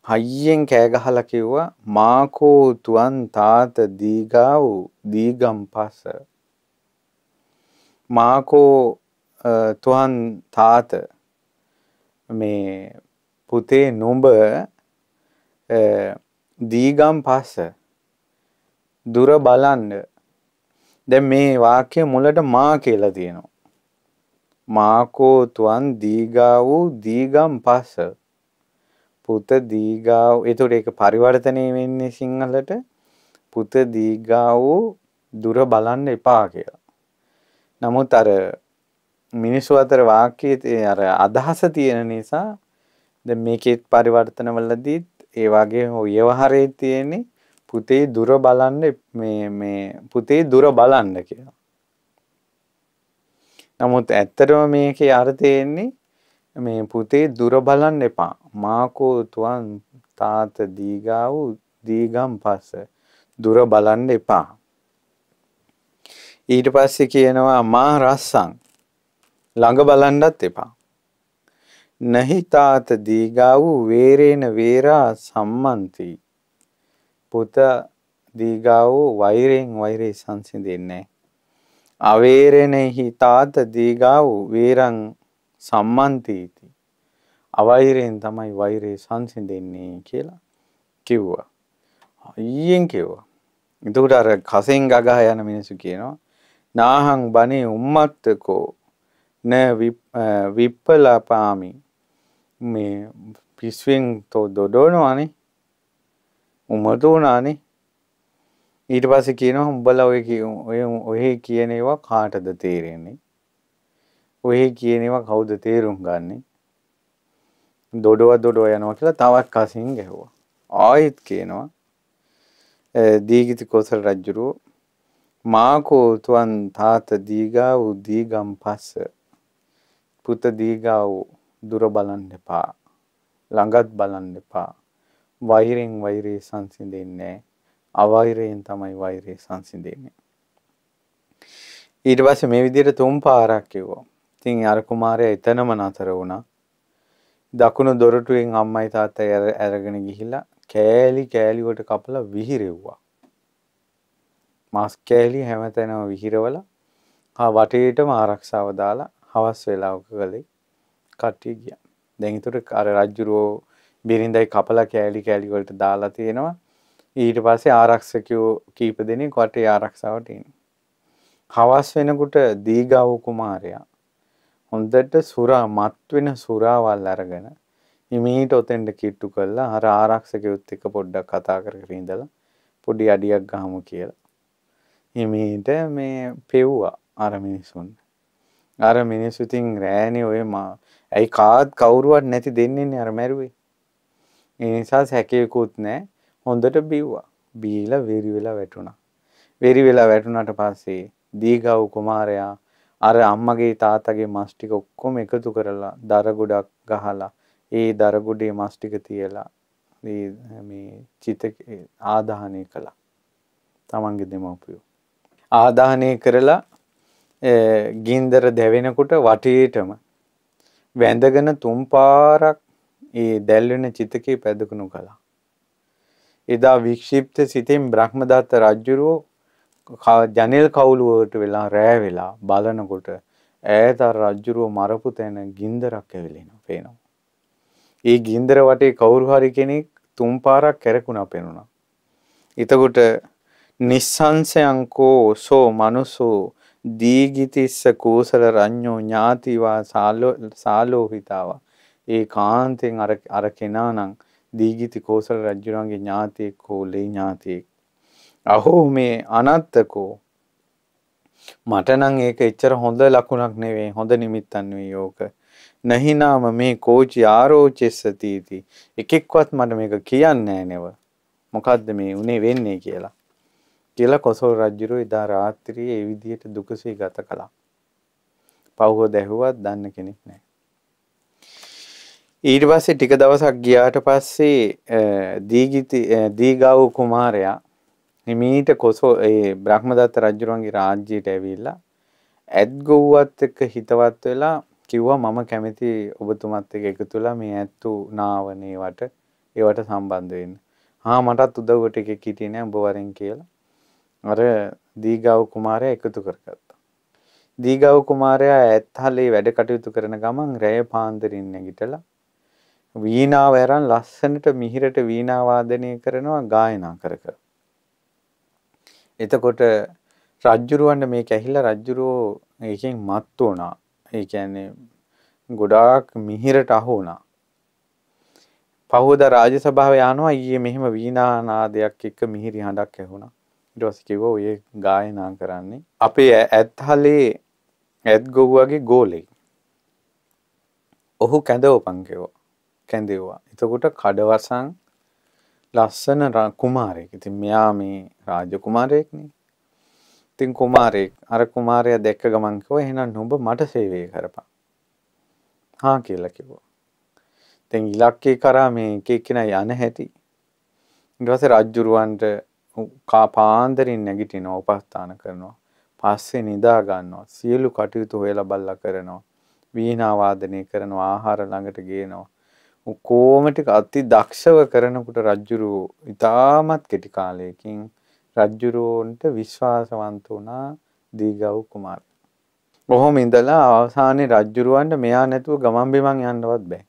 හයියෙන් කෑ ගහලා කිව්වා මාකෝ තුවන් තාත දීගාව දීගම් පස මාකෝ තුවන් තාත මේ පුතේ නුඹ දීගම් පස්ස දුර බලන්න දැ මේ වාක්‍ය මුලට මා කියලා තියෙනවා. මාකෝතුවන් දීගා වූ දීගම් පස්ස පුත දීගාව එතුට එක පරිවර්තනය වෙන්නේ සිංහලට පුත දීගා වූ දුර බලන්න එපා කියලා. නමුත් අර මිනිස්සු අතර වාක්‍යයේ අර අදහස තියෙන නිසා දැන් මේකේ පරිවර්තනවලදීත් ඒ වගේ ව්‍යවහාරයේ තියෙන්නේ පුතේ දුර බලන්න මේ මේ පුතේ දුර බලන්න කියලා. නමුත් ඇත්තටම මේකේ අර්ථයෙන්නේ මේ පුතේ දුර බලන්න එපා. මාකෝ තුවන් තාත දීගාව දීගම් පස්ස දුර බලන්න එපා. ඊට පස්සේ කියනවා මා රස්සං ළඟ බලන්නත් එපා. නහිතාත දීගා වූ වේරේන වේරා සම්මන්ති පුත දීගා වූ වෛරයෙන් වෛරේ සංසිඳෙන්නේ අවේරණෙහි තාත දීගා වූ වේරං සම්මන්තිති අවෛරයෙන් තමයි වෛරේ සංසිඳෙන්නේ කියලා කිව්වා ඊයෙන් කිව්වා එතකොට අර කසෙන් ගගහ යන මිනිස්සු කියනවා නාහං බනේ උම්මත්තකෝ න විප්පලාපාමි මේ පිස්වෙන් තෝ දොඩෝනවානේ උමතු වනානේ ඊට පස කියනවා උඹල ඔය ඔය ඔහෙ කියනවා කාටද තේරෙන්නේ ඔහෙ කියනවා කවුද තේරුම් ගන්නේ දොඩුව දොඩුව යනවා කියලා තවත් කසින් ගැහුවා ආයෙත් කියනවා දීගිති කොසල් රජ්ජුරුව මාකෝතුවන් තාත දීගා වූ දීගම් පස්ස පුත දීගා වූ දුර බලන්න එපා. ළඟත් බලන්න එපා. වෛරෙන් වෛරේ සංසිඳෙන්නේ අවෛරයෙන් තමයි වෛරේ සංසිඳෙන්නේ. ඊට පස්සේ මේ විදිහට තුන් පාරක් කිව්වා. ඉතින් අර කුමාරයා එතනම නතර වුණා. දකුණු දොරටුවෙන් අම්මයි තාත්තයි අරගෙන ගිහිල්ලා කෑලි කෑලිවට කපලා විහිරෙව්වා. මස් කෑලි හැමතැනම විහිරවලා හා වටේටම ආරක්ෂාව දාලා හවස් වෙලාවක කළේ කට්ටිය ගිය දැන්තුට අර රජ්ජුරෝ බිරිඳයි කපලා කෑලි කෑලිවලට දාලා තියෙනවා ඊට පස්සේ ආරක්ෂකයෝ කීප දෙනෙක් කොටේ ආරක්ෂාවට ඉන්න. හවස් වෙනකොට දීගාව කුමාරයා හොඳට සුරා මත් වෙන සුරාවල් අරගෙන ඉමීට ඔතෙන්ට කිට්ටු කළා අර ආරක්ෂකයොත් එක්ක පොඩ්ඩක් කතා කර කර ඉඳලා පොඩි අඩියක් ගහමු කියලා. ඉමීට මේ පෙව්වා අර මිනිසුන්. අර මිනිස්සු ඉතින් රෑනේ ඔය මා ඇයි කාත් කවුරුවත් නැති දෙන්නේ අර මැරුවේ. ඒ නිසා සැකේකුත් නැහැ. හොඳට බිව්වා. බීලා වෙරි වෙලා වැටුණා. වෙරි වෙලා වැටුණාට පස්සේ දීගව් කුමාරයා අර අම්මගේ තාත්තගේ මස් ටික ඔක්කොම එකතු කරලා දර ගොඩක් ගහලා ඒ දර ගොඩේ මස් ටික තියලා මේ මේ චිත ආදාහනය කළා. තමන්ගේ දෙමව්පියෝ. ආදාහනය කරලා ගින්දර දැවෙනකොට වටේටම වැඳගෙන තුම්පාරක් ඒ දැල්වෙන චිතකේ පැදකුණු කළා. එදා වික්ෂිප්ත සිතින් බ්‍රහ්මදත්ත රජ්ජුරුව ජනෙල් කවුලුවට වෙලා රෑ වෙලා බලනකොට ඈත රජ්ජුරුව මරපු තැන ගින්දරක් ඇවිලෙනවා පේනවා. ඒ ගින්දර වටේ කවුරු හරි කෙනෙක් තුම්පාරක් කැරකුණා පෙනුණා. එතකොට නිස්සංසයන්කෝ සෝ මනුසෝ දීගිතිස්ස කෝසල රඤ්ඤෝ ඥාතිවා සාලෝහිතාවා ඒ කාන්තෙන් අර අර කෙනා නම් දීගිති කෝසල රජුරන්ගේ ඥාතියෙක් හෝ ලේ ඥාතියෙක් අහෝ මේ අනත්තකෝ මට නම් ඒක එච්චර හොඳ ලකුණක් නෙවෙයි හොඳ නිමිත්තක් නෙවෙයි ඕක නහිනාම මේ කෝචි ආරෝචෙස්සතිති එකෙක්වත් මට මේක කියන්නේ නෑනෙව මොකද්ද මේ උනේ වෙන්නේ කියලා කියලා කොසල් රජුරු එදා රාත්‍රියේ ඒ විදිහට දුකසී ගත කළා. පව්ව දැහුවත් දන්න කෙනෙක් නැහැ. ඊට පස්සේ ටික දවසක් ගියාට පස්සේ දීගිති දීගාව කුමාරයා නිමීට කොසෝ ඒ බ්‍රහ්මදත්ත රජුරුවන්ගේ රාජ්‍යයට ඇවිල්ලා ඇත් ගොව්වත් එක්ක හිතවත් වෙලා කිව්වා මම කැමති ඔබතුමත් එක්ක එකතු වෙලා මේ ඇත්තු නාවනේවට ඒවට සම්බන්ධ වෙන්න. ආ මටත් උදව්වට එකෙක් හිටියේ නෑ ඔබ වරෙන් කියලා. අර දීගාව කුමාරයා එකතු කරගත්තා. දීගාව කුමාරයා ඇත්හලේ වැඩ කටයුතු කරන ගමන් රැය පාන්දරින් නැගිටලා වීණාව ඇරන් ලස්සනට මිහිරට වීණා වාදනය කරනවා ගායනා කර කර. එතකොට රජ්ජුරුවන්ට මේක ඇහිලා රජ්ජුරුවෝ ඒකෙන් මත් වුණා. ඒ කියන්නේ ගොඩාක් මිහිරට අහු වුණා. පහුවද රාජසභාව යනවා ඊයේ මෙහෙම වීණානාදයක් එක්ක මිහිරි හඬක් ඇහුණා. ඉටවස කිවෝ ඒ ගායනා කරන්නේ අපේ ඇත්හලේ ඇත් ගොව්වගේ ගෝලෙක් ඔහු කැඳවපං කෙවෝ කැඳෙව්වා එතකොට කඩවසං ලස්සන කුමාරයෙක් ඉතින් මෙයා මේ රාජ කුමාරයෙක්නේ ඉතින් කුමාරයෙක් අර කුමාරයා දැක්ක ගමන් කිව්වා එහෙනම් නුඹ මට සේවය කරපන්. හා කියලා කිව්වා. දැන් ඉලක්කේ කරා මේ එක එක්කෙනා යන හැටි. ඊට පස්සේ රජුරවන්ට කා පාන්දරින් නැගිටිනවා උපස්ථාන කරනවා. පස්සේ නිදා ගන්නවා. සියලු කටයුතු හොයලා බල්ලා කරනවා. වීණා වාදනය කරනවා, ආහාර ළඟට ගේනවා. කොහොම ටික අති දක්ෂව කරනකොට රජ්ජුරුවෝ ඉතාමත් කෙටි කාලයකින් රජ්ජුරුවන්ට විශ්වාසවන්ත වුණා දීගව් කුමාර. බොහොම ඉඳලා අවසානයේ රජ්ජුරුවන්ට මෙයා නැතුව ගමන් බිමන් යන්නවත් බෑ.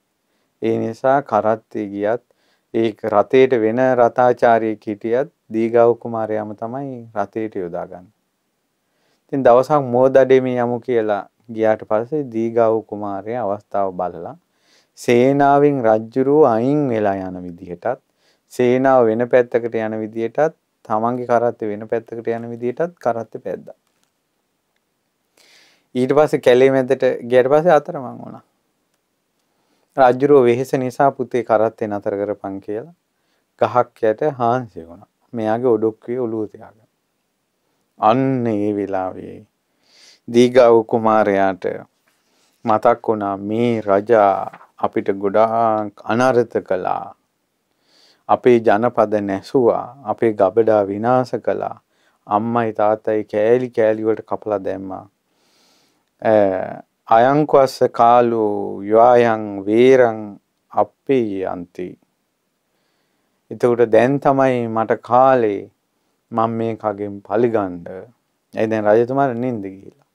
ඒ නිසා කරත්තේ ගියත් ඒ රතේට වෙන රතාචාර්යෙක් හිටියත් දීගාව කුමාරයාම තමයි රතේට යොදාගන්න. ඉතින් දවසක් මෝදඩේ මේ යමු කියලා ගියාට පස්සේ දීගාව කුමාරයා අවස්ථාව බලලා සේනාවෙන් රජ්ජුරුව අයින් වෙලා යන විදිහටත් සේනාව වෙන පැත්තකට යන විදිහටත් තමන්ගේ කරත්තේ වෙන පැත්තකට යන විදිහටත් කරත්තේ පැද්දා. ඊට පස්සේ කැලේ මැදට ගියට පස්සේ අතරමං වුණා. රාජ්‍යරෝ වෙහෙස නිසා පුතේ කරත් එන අතර කරපන් කියලා ගහක් යට හාන්සිය වුණා. මෙයාගේ ඔඩොක්කේ ඔලුව තියාගෙන. අන්න ඒ වෙලාවේ දීගාව කුමාරයාට මතක් වුණා මේ රජා අපිට ගොඩාක් අනර්ථ කළා. අපේ ජනපද නැසුවා. අපේ ගබඩා විනාශ කළා. අම්මයි තාත්තයි කෑලි කෑලි වලට කපලා දැම්මා. අයංකවස්ස කාලෝ යවායන් වේරං අපේ යන්ති. එතකොට දැන් තමයි මට කාලේ මම මේ කගෙන් පලිගණ්ඩ ඇයි දැන් රජතුමාර නින්ද කියලා.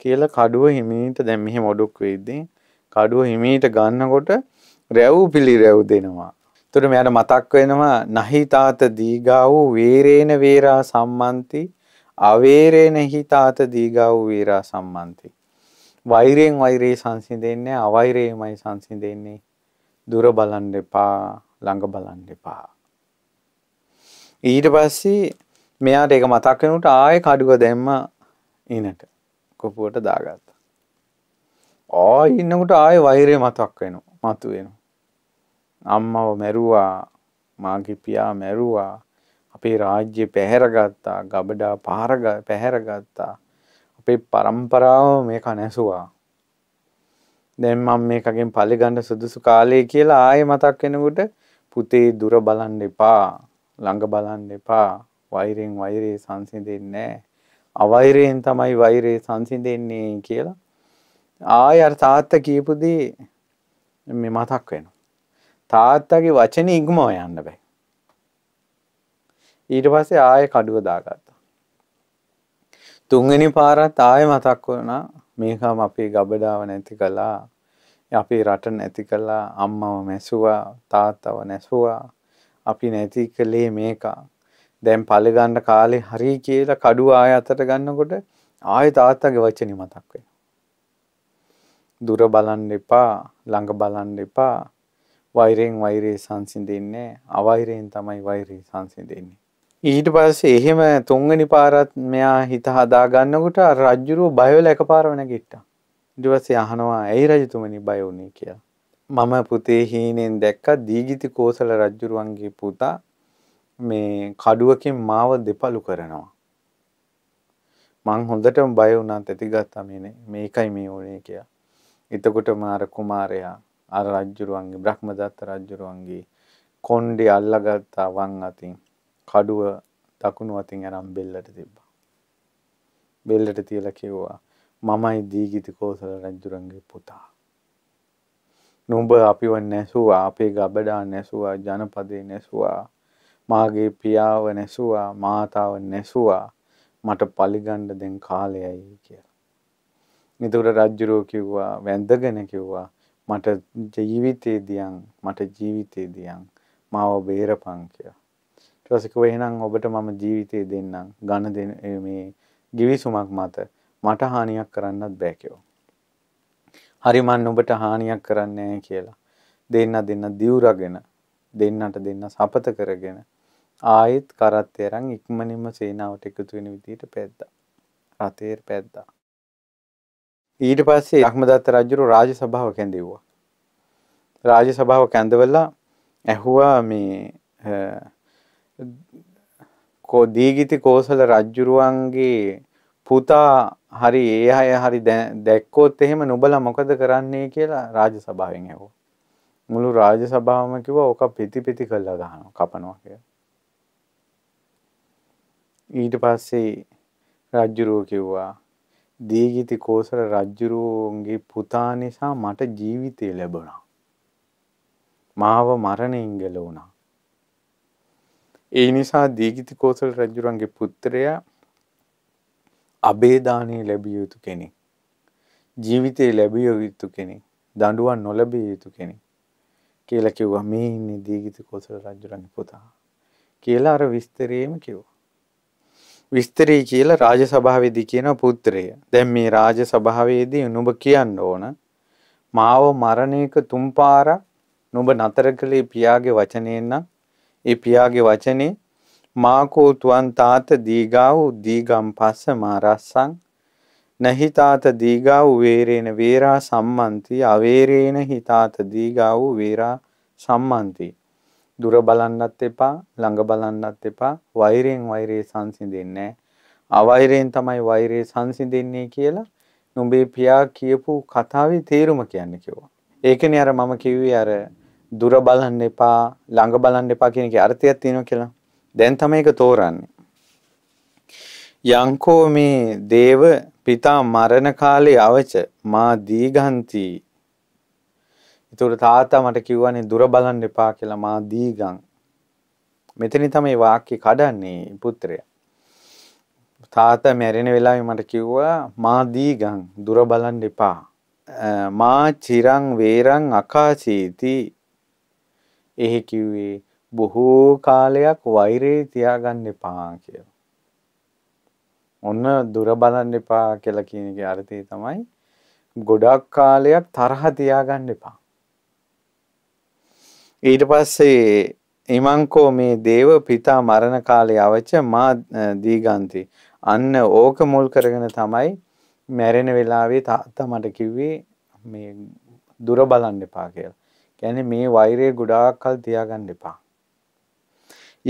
කියල කඩුව හිමීට දැන් මෙහෙ මොඩුක් වෙද්දී කඩුව හිමීට ගන්නකොට රැව් පිළි රැව් දෙනවා. තුර මෙයට මතක් වෙනවා නහිතාත දීගා වූ වේරේන වේරා සම්මන්ති අවේරේන හිතාත දීගා වූ වේරා සම්මන්ති. වෛරයෙන් වෛරයේ සංසිඳෙන්නේ අවෛරයමයි සංසිඳෙන්නේ. දුර බලන්න එපා, ළඟ බලන්න එපා. ඊට පස්සේ මෙයාට ඒක මතක් වෙනකොට ආයෙ කඩුව දැම්ම ඉනට. කොපුවට දාගත්තා. ආයෙ ඉන්නකොට ආයෙ වෛරය මතක් වෙනවා. මතු වෙනවා. අම්මව මැරුවා, මාගේ පියා මැරුවා. අපේ රාජ්‍ය පැහැරගත්තා ගබඩා පාරග පැහැරගත්තා අපේ පරම්පරාව මේක නැසුවා දැන් මම මේකගෙන් පලි ගන්න සුදුසු කාලය කියලා ආයෙ මතක් වෙනකොට පුතේ දුර බලන්න එපා ළඟ බලන්න එපා වෛරෙන් වෛරේ සංසිඳෙන්නේ නැහැ අවෛරයෙන් තමයි වෛරේ සංසිඳෙන්නේ කියලා ආය අර තාත්තා කියපු දේ මේ මතක් වෙනවා. තාත්තගේ වචනේ ඉක්මව යන්න බෑ. ඊට පස්සේ ආයෙ කඩුව දාගත්තා. තුන්වෙනි පාරත් ආය මතක් වුණා මේකම අපේ ගබඩාව නැති කළා අපේ රට නැති කළා අම්මව මැසුවා තාත්තව නැසුවා අපි නැති කළේ මේක දැන් පලගන්න කාලේ හරි කියලා කඩුව ආය අතට ගන්නකොට ආය තාත්තගේ වචනි මතක් වෙනවා දුර බලන්න එපා ළඟ බලන්න එපා වෛරයෙන් වෛරයේ සංසිඳෙන්නේ අවෛරයෙන් තමයි වෛරයේ සංසිඳෙන්නේ ඊට පස්සේ එහෙම තුන්වෙනි පාරත් මෙයා හිත හදා ගන්නකොට අර රජුරුව බය වෙලා එකපාරම නැගිට්ටා. ඊට පස්සේ අහනවා ඇයි රජතුමනි බය වුනේ කියලා. මම පුතේ හීනෙන් දැක්කා දීගිති කෝසල රජුරුවන්ගේ පුතා මේ කඩුවකින් මාව දෙපළු කරනවා. මං හොඳටම බය වුණා තැතිගත්තා මේ මේකයි මේ ඕනේ කියලා. එතකොට මාර කුමාරයා අර රජුරුවන්ගේ බ්‍රහ්මදත්ත රජුරුවන්ගේ කොණ්ඩේ අල්ලගත්තා වං අතින් කඩුව දකුණු අතින් ඇරම් බෙල්ලට තිබ්බා. බෙල්ලට තියලා කිව්වා මමයි දීගිති කෝසල රජුරන්ගේ පුතා. නුඹ අපිව නැසුවා අපේ ගබඩා නැසුවා ජනපදේ නැසුවා මාගේ පියාව නැසුවා මාතාව නැසුවා මට පලිගණ්ඩ දෙන් කාලයයි කියලා. නිතුට රජ්ජුරෝ කිව්වා වැන්දගෙන කිව්වා මට ජීවිතේ දියන් මට ජීවිතේ දියන් මාව බේරපං කියලා. ඊට පස්සේ කිව්වා එහෙනම් ඔබට මම ජීවිතේ දෙන්නම් ඝන දෙන මේ ගිවිසුමක් මත මට හානියක් කරන්නත් බෑ කිව්වා. හරි මන් ඔබට හානියක් කරන්නේ නැහැ කියලා. දෙන්න දෙන්න දියුරගෙන දෙන්නට දෙන්න සපත කරගෙන ආයෙත් කරත්තේ අරන් ඉක්මනින්ම සේනාවට එකතු වෙන විදිහට පැද්දා. රතේ පැද්දා. ඊට පස්සේ අහමදත්ත රජුරු රාජ සභාව කැඳෙව්වා. රාජ සභාව කැඳවලා ඇහුවා මේ කෝ දීගිති කෝසල රජ්ජුරුවන්ගේ පුතා හරි ඒ අය හරි දැක්කොත් එහෙම නොබලා මොකද කරන්නේ කියලා රාජ සභාවෙන් ඇහුවා. මුළු රාජ සභාවම කිව්වා ඕක පිටි පිටි කරලා ගහනවා කපනවා කියලා. ඊට පස්සේ රජ්ජුරුව කිව්වා දීගිති කෝසල රජ්ජුරුවන්ගේ පුතා නිසා මට ජීවිතය ලැබුණා. මාව මරණයෙන් ගැලවුණා. ඒ නිසා දීගිති කෝසල රජුරන්ගේ පුත්‍රයා අබේදානය ලැබිය යුතු කෙනෙක්. ජීවිතේ ලැබිය යුතු කෙනෙක්. දඬුවම් නොලැබිය යුතු කෙනෙක්. කියලා කිව්වා මේ ඉන්නේ දීගිති කෝසල රජුරන්ගේ පුතා. කියලා අර විස්තරේම කිව්වා. විස්තරේ කියලා රාජසභාවේදී කියන පුත්‍රය. දැන් මේ රාජසභාවේදී නුඹ කියන්න ඕන මාව මරණයක තුන් පාරක් නුඹ නතර කළේ පියාගේ වචනයෙන් නම් ඒ පියාගේ වචනේ මාකෝ තුවන් තාත දීගාව දීගම් පස්ස මාරස්සං නහිතාත දීගාව වේරේන වේරා සම්මන්ති අවේරේන හිතාත දීගාව වේරා සම්මන්ති දුර බලන්නත් එපා ළඟ බලන්නත් එපා වෛරයෙන් වෛරේ සංසිඳෙන්නේ අවෛරයෙන් තමයි වෛරේ සංසිඳෙන්නේ කියලා නුඹේ පියා කියපු කතාවේ තේරුම කියන්නේ කිව්වා ඒකනේ අර මම කිව්වේ අර දුර බලන්න එපා ළඟ බලන්න එපා කියන එකේ අර්ථයක් තියෙනවා කියලා. දැන් තමයි ඒක තෝරන්නේ. යංකෝ මේ දේව පිතා මරණ කාලේ අවච මා දීගන්ති. ඒතකොට තාත්තා මට කිව්වනේ දුර බලන්න එපා කියලා මා දීගන්. මෙතනින් තමයි වාක්‍ය කඩන්නේ පුත්‍රයා. තාත්තා මැරෙන වෙලාවේ මට කිව්වා මා දීගං දුර බලන්න එපා. මා චිරං වේරං අකාසීති එහි කිව්වේ බොහෝ කාලයක් වෛරේ තියාගන්න එපා කියලා. ඔන්න දුර බලන්න එපා කියලා කියන එකේ අර්ථය තමයි ගොඩක් කාලයක් තරහ තියාගන්න එපා. ඊට පස්සේ ඉමංකෝ මේ දේව පිතා මරණ කාලේ අවච මා දීගන්ති. අන්න ඕක මුල් කරගෙන තමයි මැරෙන වෙලාවේ තාත්තා මට කිව්වේ මේ දුර බලන්න එපා කියලා. කියන්නේ මේ වෛරය ගොඩාක් කල් තියාගන්න එපා.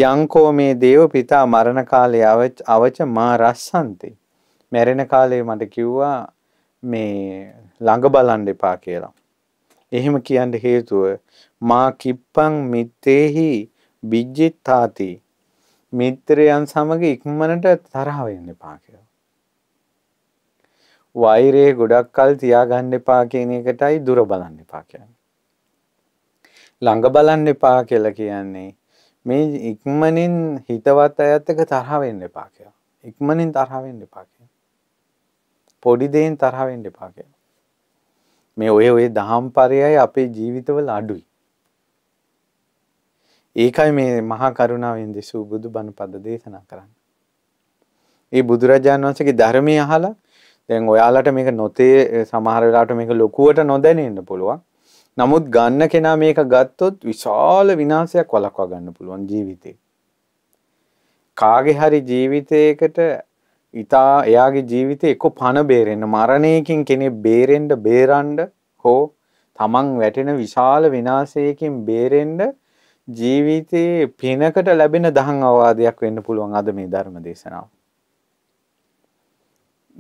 යංකෝ මේ දේව පිතා මරණ කාලේ අවච මා රස්සන්ති. මැරෙන කාලේ මට කිව්වා මේ ළඟ බලන්න එපා කියලා. එහෙම කියන්න හේතුව මා කිප්පං මිත්තේහි බිජ්ජිත්තාති මිත්‍රයන් සමග ඉක්මනට තරහ වෙන්න එපා කියලා. වෛරය ගොඩක් කල් තියාගන්න එපා කියන එකටයි දුර බලන්න එපා කියන්නේ. ළඟ බලන්න එපා කියලා කියන්නේ මේ ඉක්මනින් හිතවත් අයත් එක තරහ වෙන්න එපා කියලා. ඉක්මනින් තරහ වෙන්න එපා කියලා. පොඩි දෙයින් තරහ වෙන්න එපා කියලා. මේ ඔය ඔය දහම් පරයයි අපේ ජීවිතවල අඩුයි. ඒකයි මේ මහා කරුණාවෙන් දෙසූ බුදු බණ පද දේශනා කරන්න. ඒ බුදුරජාණන් වහන්සේගේ ධර්මය අහලා දැන් ඔයාලට මේක නොතේ සමහර වෙලාවට මේක ලොකුවට නොදැනෙන්න පුළුවන්. නමුත් ගන්න කෙනා මේක ගත්තොත් විශාල විනාශයක් වළක්වා ගන්න පුළුවන් ජීවිතේ. කාගේ හරි ජීවිතයකට ඉතා එයාගේ ජීවිතය එක්ක පණ බේරෙන්න මරණයකින් කෙනෙ බේරෙන්ඩ බේරන්ඩ හෝ තමන් වැටෙන විශාල විනාසයකින් බේරෙන්ඩ ජීවිතයේ පිනකට ලැබෙන දහං අවාදයක් වෙන්න පුළුවන් අද මේ ධර්ම දේශනාව.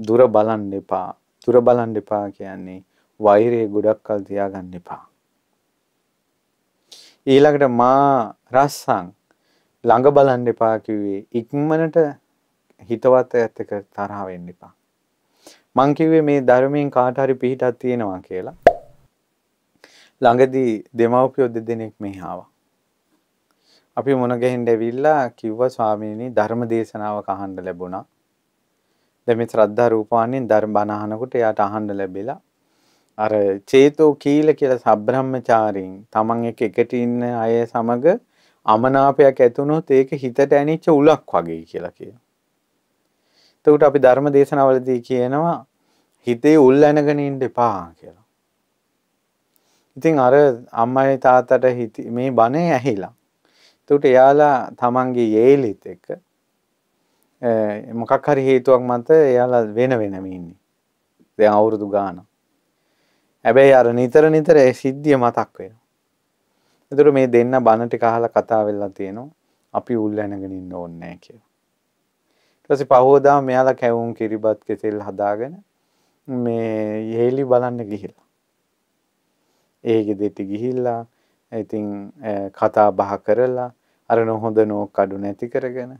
දුර බලන් එපා දුර බලන් එපා කියන්නේ වෛරය ගොඩක් කල් තියාගන්න එපා. ඊළඟට මා රස්සං ළඟ බලන්න එපා කිව්වේ ඉක්මනට හිතවත් ඇත් එක තරහ වෙන්න එපා. මං කිව්වේ මේ ධර්මයෙන් කාට හරි පිටක් තියෙනවා කියලා. ළඟදී දෙමව්පියෝ දෙදෙනෙක් මෙහි ආවා. අපි මොන ගහින්ද ඇවිල්ලා කිව්වා ස්වාමීනි ධර්ම දේශනාවක් අහන්න ලැබුණා. දැන් මේ ශ්‍රද්ධා රූපවාහිනියෙන් ධර්ම බණ අහනකොට එයාට අහන්න ලැබිලා අර චේතෝ කීල කියලා සබ්‍රහ්මචාරීන් තමන් එක්ක එකට ඉන්න අය සමග අමනාපයක් ඇති වුණොත් ඒක හිතට ඇනිච්ච උලක් වගේ කියලා කියනවා. එතකොට අපි ධර්ම දේශනාවලදී කියනවා හිතේ උල් ඇනගෙන ඉන්න එපා කියලා. ඉතින් අර අම්මයි තාත්තට හිත මේ බණ ඇහිලා. එතකොට එයාලා තමන්ගේ යේලිත් එක්ක මොකක් හරි හේතුවක් මත එයාලා වෙන වෙනම ඉන්නේ. දැන් අවුරුදු ගානක්. හැබැයි අර නිතර නිතර ඒ සිද්ධිය මතක් වෙනවා. එතකොට මේ දෙන්න බණ ටික අහලා කතා වෙලා තියෙනවා. අපි උල් ඇනගෙන ඉන්න ඕනේ නැහැ කියලා. ඊට පස්සේ පහවදා මෙයාලා කැවුම් කිරිබත් කෙසෙල් හදාගෙන මේ යෙහෙලි බලන්න ගිහිල්ලා. ඒ ගෙදෙට ගිහිල්ලා ඉතින් කතා බහ කරලා අර නොහොඳ නෝක් අඩු නැති කරගෙන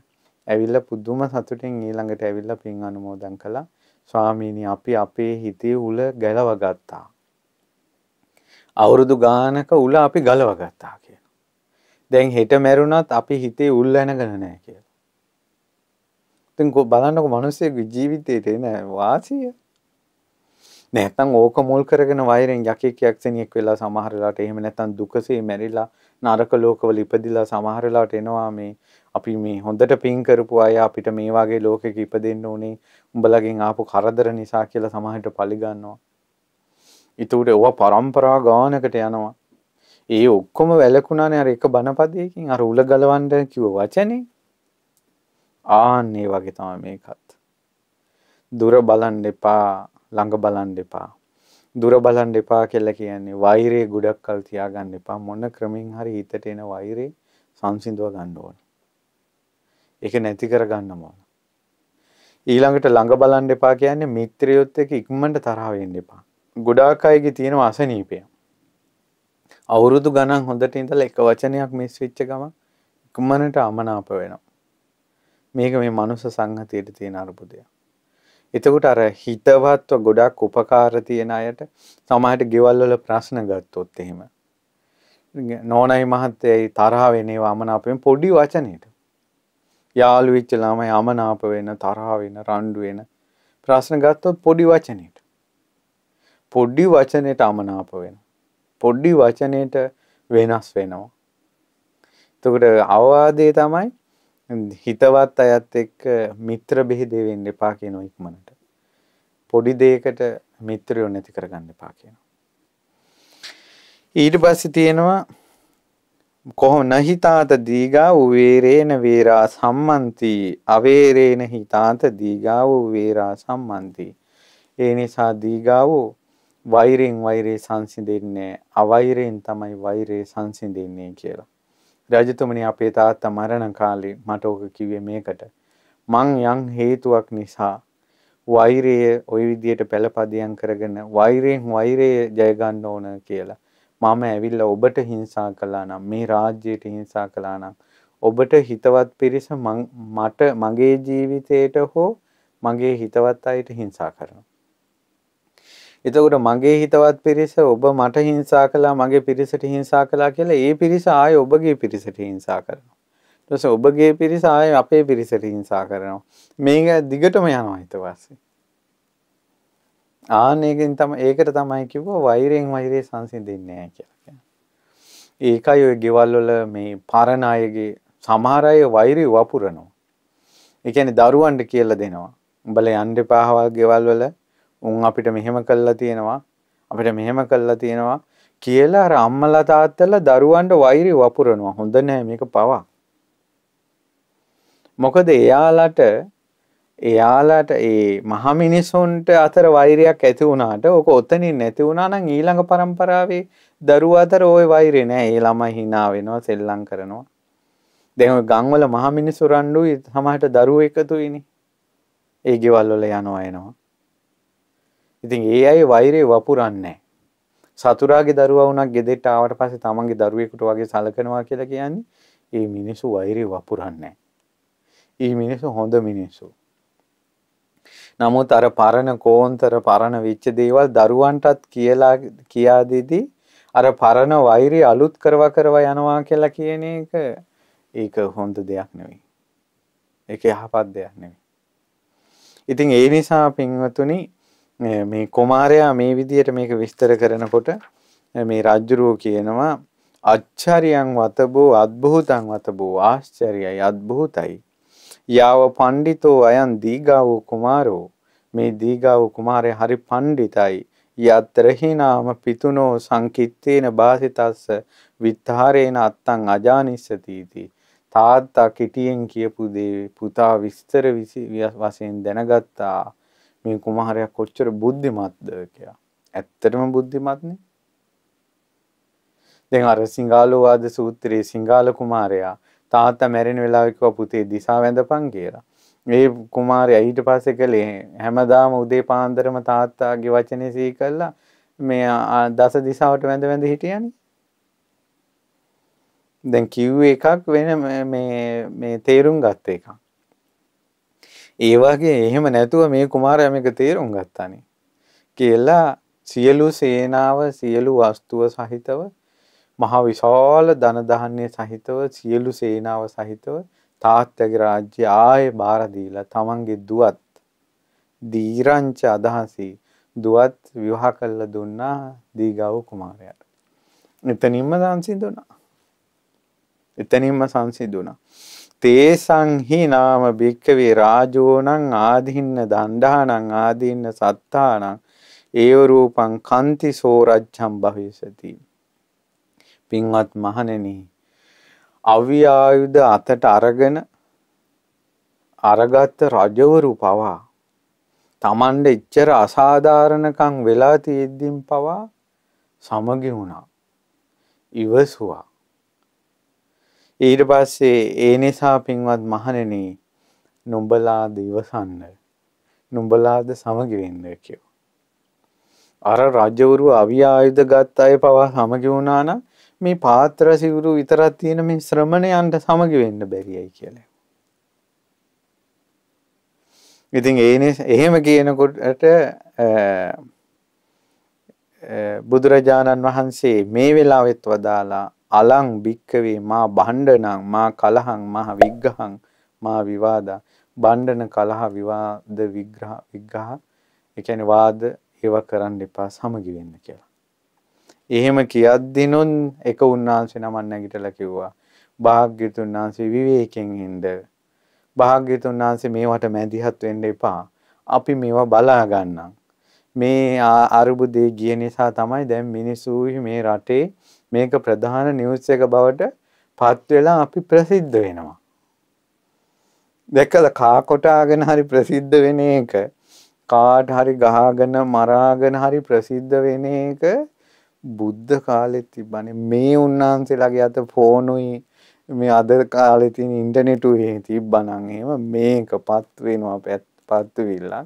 ඇවිල්ලා පුදුම සතුටින් ඊළඟට ඇවිල්ලා පින් අනුමෝදන් කළා. ස්වාමීනි අපි අපේ හිතේ උල ගැලව ගත්තා. අවුරුදු ගානක උල අපි ගලව ගත්තා කියන. දැන් හෙට මැරුණත් අපි හිතේ උල් ඇනගෙන නෑ කියලා. ඉතින් බලන්නකො මිනිස්සෙගේ ජීවිතේ තියෙන වාසිය. නැත්තම් ඕක මුල් කරගෙන වෛරෙන් යකෙක් යක්ෂණියෙක් වෙලා සමහර වෙලාවට එහෙම නැත්තම් දුකසේ මැරිලා නරක ලෝකවල ඉපදිලා සමහර වෙලාවට එනවා මේ අපි මේ හොඳට පින් කරපු අය අපිට මේ වගේ ලෝකෙක ඉපදෙන්න ඕනේ උඹලගෙන් ආපු කරදර නිසා කියලා සමහරට පලි ගන්නවා ඊට ඔවා පරම්පරා ගානකට යනවා. ඒ ඔක්කොම වැලකුණානේ අර එක බණපදයකින් අර උල ගලවන්න කිව්ව වචනේ. ආන්නේ වගේ තමයි මේකත්. දුර බලන්න එපා, ළඟ බලන්න එපා. දුර බලන්න එපා කියලා කියන්නේ වෛරේ ගොඩක් කල් තියාගන්න එපා මොන ක්‍රමෙන් හරි හිතට එන වෛරේ සංසිඳව ගන්න ඕන. ඒක නැති කර ගන්න ඕන. ඊළඟට ළඟ බලන්න එපා කියන්නේ මිත්‍රයොත් එක්ක ඉක්මනට තරහ වෙන්න එපා. ගොඩාක් අයගේ තියෙන අසනීපය. අවුරුදු ගණන් හොඳට ඉඳලා එක වචනයක් මිස් වෙච්ච ගමන් ඉක්මනට අමනාප වෙනවා. මේක මේ මනුස්ස සංහතියට තියෙන අරුබුදය. එතකොට අර හිතවත්ව ගොඩක් උපකාර තියෙන අයට සමහරට ගෙවල් වල ප්‍රශ්න ගත්තොත් එහෙම නෝනයි මහත්තයයි තරහ වෙනේ අමනාපයෙන් පොඩි වචනෙට. යාළු වෙච්ච ළමයි අමනාප වෙන තරහ වෙන රණ්ඩු වෙන ප්‍රශ්න ගත්තොත් පොඩි වචනෙට. පොඩ්ඩි වචනයට අමනාප වෙන. පොඩ්ඩි වචනයට වෙනස් වෙනවා. එතකොට අවවාදය තමයි හිතවත් අයත් එක්ක මිත්‍ර බෙහෙදේ වෙන්න එපා කියනවා ඉක්මනට. පොඩි දෙයකට මිත්‍රයෝ නැති කරගන්න එපා කියනවා. ඊට පස්සේ තියෙනවා කොහොම නහිතාත දීගා වූ වේරේන වේරා සම්මන්ති අවේරේන හිතාත දීගා වූ වේරා සම්මන්ති ඒ නිසා දීගා වූ වෛරයෙන් වෛරේ සංසිඳෙන්නේ අවෛරයෙන් තමයි වෛරේ සංසිඳෙන්නේ කියලා. රජතුමනි අපේ තාත්තා මරණ කාලේ මට ඕක කිව්වේ මේකට. මං යම් හේතුවක් නිසා වෛරය ওই විදියට පළපදියම් කරගෙන වෛරයෙන් වෛරය ජය ගන්න ඕන කියලා. මම ඇවිල්ලා ඔබට හිංසා කළා නම් මේ රාජ්‍යයට හිංසා කළා නම් ඔබට හිතවත් පිරිස මට මගේ ජීවිතයට හෝ මගේ හිතවත් අයට හිංසා කරනවා. එතකොට මගේ හිතවත් පිරිස ඔබ මට හිංසා කළා මගේ පිරිසට හිංසා කළා කියලා ඒ පිරිස ආයේ ඔබගේ පිරිසට හිංසා කරනවා. ඊට පස්සේ ඔබගේ පිරිස ආයේ අපේ පිරිසට හිංසා කරනවා. මේක දිගටම යනවා ඊට පස්සේ. ආනෙකින් තමයි ඒකට තමයි කිව්වා වෛරයෙන් වෛරය සංසිඳෙන්නේ නැහැ කියලා කියන්නේ. ඒකයි ඔය ගෙවල් වල මේ පරණ අයගේ සමහර අය වෛරය වපුරනවා. ඒ කියන්නේ දරුවන්ට කියලා දෙනවා. උඹලා යන්න එපා ගෙවල් වල උන් අපිට මෙහෙම කළා තියෙනවා අපිට මෙහෙම කළා තියෙනවා කියලා අර අම්මලා තාත්තලා දරුවන්ට වෛරය වපුරනවා හොඳ නෑ මේක පවා මොකද එයාලට එයාලට ඒ මහ මිනිසුන්ට අතර වෛරයක් ඇති වුණාට ඕක ඔතනින් නැති වුණා නම් ඊළඟ પરම්පරාවේ දරුවා අතර ওই වෛරය නෑ ඒ ළමයි hina වෙනවා සෙල්ලම් කරනවා දැන් ගංවල මහ මිනිසු රණ්ඩුයි සමහරට දරුවෝ එකතුයිනේ ඒ ගෙවල් වල යනවා එනවා ඉතින් ඒ අය වෛරය වපුරන්නේ සතුරාගේ දරුවා වුණා ගෙදෙට්ට ආවට පස්සේ තමන්ගේ දරුවෙකුට වගේ සලකනවා කියලා කියන්නේ ඒ මිනිස්සු වෛරය වපුරන්නේ ඒ මිනිස්සු හොඳ මිනිස්සු නමුත් අර පරණ කෝන්තර පරණ වෙච්ච දේවල් දරුවන්ටත් කියලා කියා දෙදී අර පරණ වෛරය අලුත් කරවා කරවා යනවා කියලා කියන එක ඒක හොඳ දෙයක් නෙවෙයි. ඒක යහපත් දෙයක් නෙවෙයි. ඉතින් ඒ නිසා පින්වතුනි මේ කොමාරයා මේ විදියට මේක විස්තර කරනකොට මේ රජ්ජුරුව කියනවා අච්චරියන් වතබෝ අද්භූතං වතබෝ ආශ්චර්යයි අද්භූතයි යාව පණ්ඩිතෝ අයන් දීගාව කුමාරෝ මේ දීගාව කුමාරය හරි පණ්ඩිතයි යත්‍රහි නාම පිතුනෝ සංකිත්තේන බාසිතස්ස විත්හාරේන අත්තං අජානිස්සතිති තාත්තා කිටියෙන් කියපු දේ පුතා විස්තර වශයෙන් දැනගත්තා මේ කුමාරයා කොච්චර බුද්ධිමත්ද කියලා. ඇත්තටම බුද්ධිමත්නේ. දැන් අර සිංහාලෝවාද සූත්‍රයේ සිංහාල කුමාරයා තාත්තා මැරෙන වෙලාවෙ කිව්වා පුතේ දිසා වැඳපන් කියලා. මේ කුමාරයා ඊට පස්සේ කළේ හැමදාම උදේ පාන්දරම තාත්තාගේ වචනේ සිහි කළා මේ දස දිසාවට වැඳ වැඳ හිටියනේ. දැන් කිව්වේ එකක් වෙන මේ මේ තේරුම් ගත්ත එකක්. ඒ වගේ එහෙම නැතුව මේ කුමාරයා මේක තේරුම් ගත්තානේ කියලා සියලු සේනාව සියලු වස්තුව සහිතව මහා විශාල ධනධාන්‍ය සහිතව සියලු සේනාව සහිතව තාත්තගේ රාජ්‍ය ආයේ බාර දීලා තමන්ගේ දුවත් දීරංච අදහසි දුවත් විවාහ කළා දුන්නා දීගව කුමාරයාට. එතනින්ම සංසිඳුණා. එතනින්ම සංසිඳුණා. තේසංහි නාම භික්කවේ රාජෝනං ආදින්න දණ්ඩානං ආදින්න සත්තානං ඒව රූපං කන්ති සෝරජ්ජම් භවිසති පින්වත් මහණෙනි අව්‍යායුධ අතට අරගෙන අරගත්ත රජවරු පවා Tamande එච්චර අසාධාරණකම් වෙලා තියෙද්දින් පවා සමගි වුණා ඉවසුවා ඊට පස්සේ ඒ නිසා පින්වත් මහණෙනි නුඹලා දිවසන්න නුඹලාද සමගි වෙන්න කියෝ. අර රජවරු අවි ආයුධ ගත් අය පවා සමගි වුණා නම් මේ පාත්‍ර සිවුරු විතරක් තියෙන මේ ශ්‍රමණයන්ට සමගි වෙන්න බැරියයි කියලා. ඉතින් ඒනේ එහෙම කියනකොට බුදුරජාණන් වහන්සේ මේ වෙලාවෙත් වදාලා අලං භික්කවේ මා බණ්ඩනං මා කලහං මහ විග්ගහං මා විවාදා බණ්ඩන කලහ විවාද විග්‍රහ විග්‍රහ ඒ කියන්නේ වාද ඒවා කරන්න එපා සමගි වෙන්න කියලා. එහෙම කියද්දිනුන් එක උන්වහන්සේ නමක් නැගිටලා කිව්වා භාග්‍යතුන් වහන්සේ විවේකයෙන් ඉන්න. භාග්‍යතුන් වහන්සේ මේවට මැදිහත් වෙන්න එපා. අපි මේවා බලා ගන්නම්. මේ අරුබුදේ ගිය නිසා තමයි දැන් මිනිස්සු මේ රටේ මේක ප්‍රධාන නිවස් එක බවට පත් වෙලා අපි ප්‍රසිද්ධ වෙනවා. දැකලා කා කොටාගෙන හරි ප්‍රසිද්ධ වෙන එක කාට හරි ගහගෙන මරාගෙන හරි ප්‍රසිද්ධ වෙන එක බුද්ධ කාලෙත් තිබ්බනේ මේ උන්නාන්සේලාගේ අත ෆෝනුයි මේ අද කාලේ තියෙන ඉන්ටර්නෙටුයි තිබ්බනම් එහෙම මේකපත් වෙනවා පැත්පත් වෙලා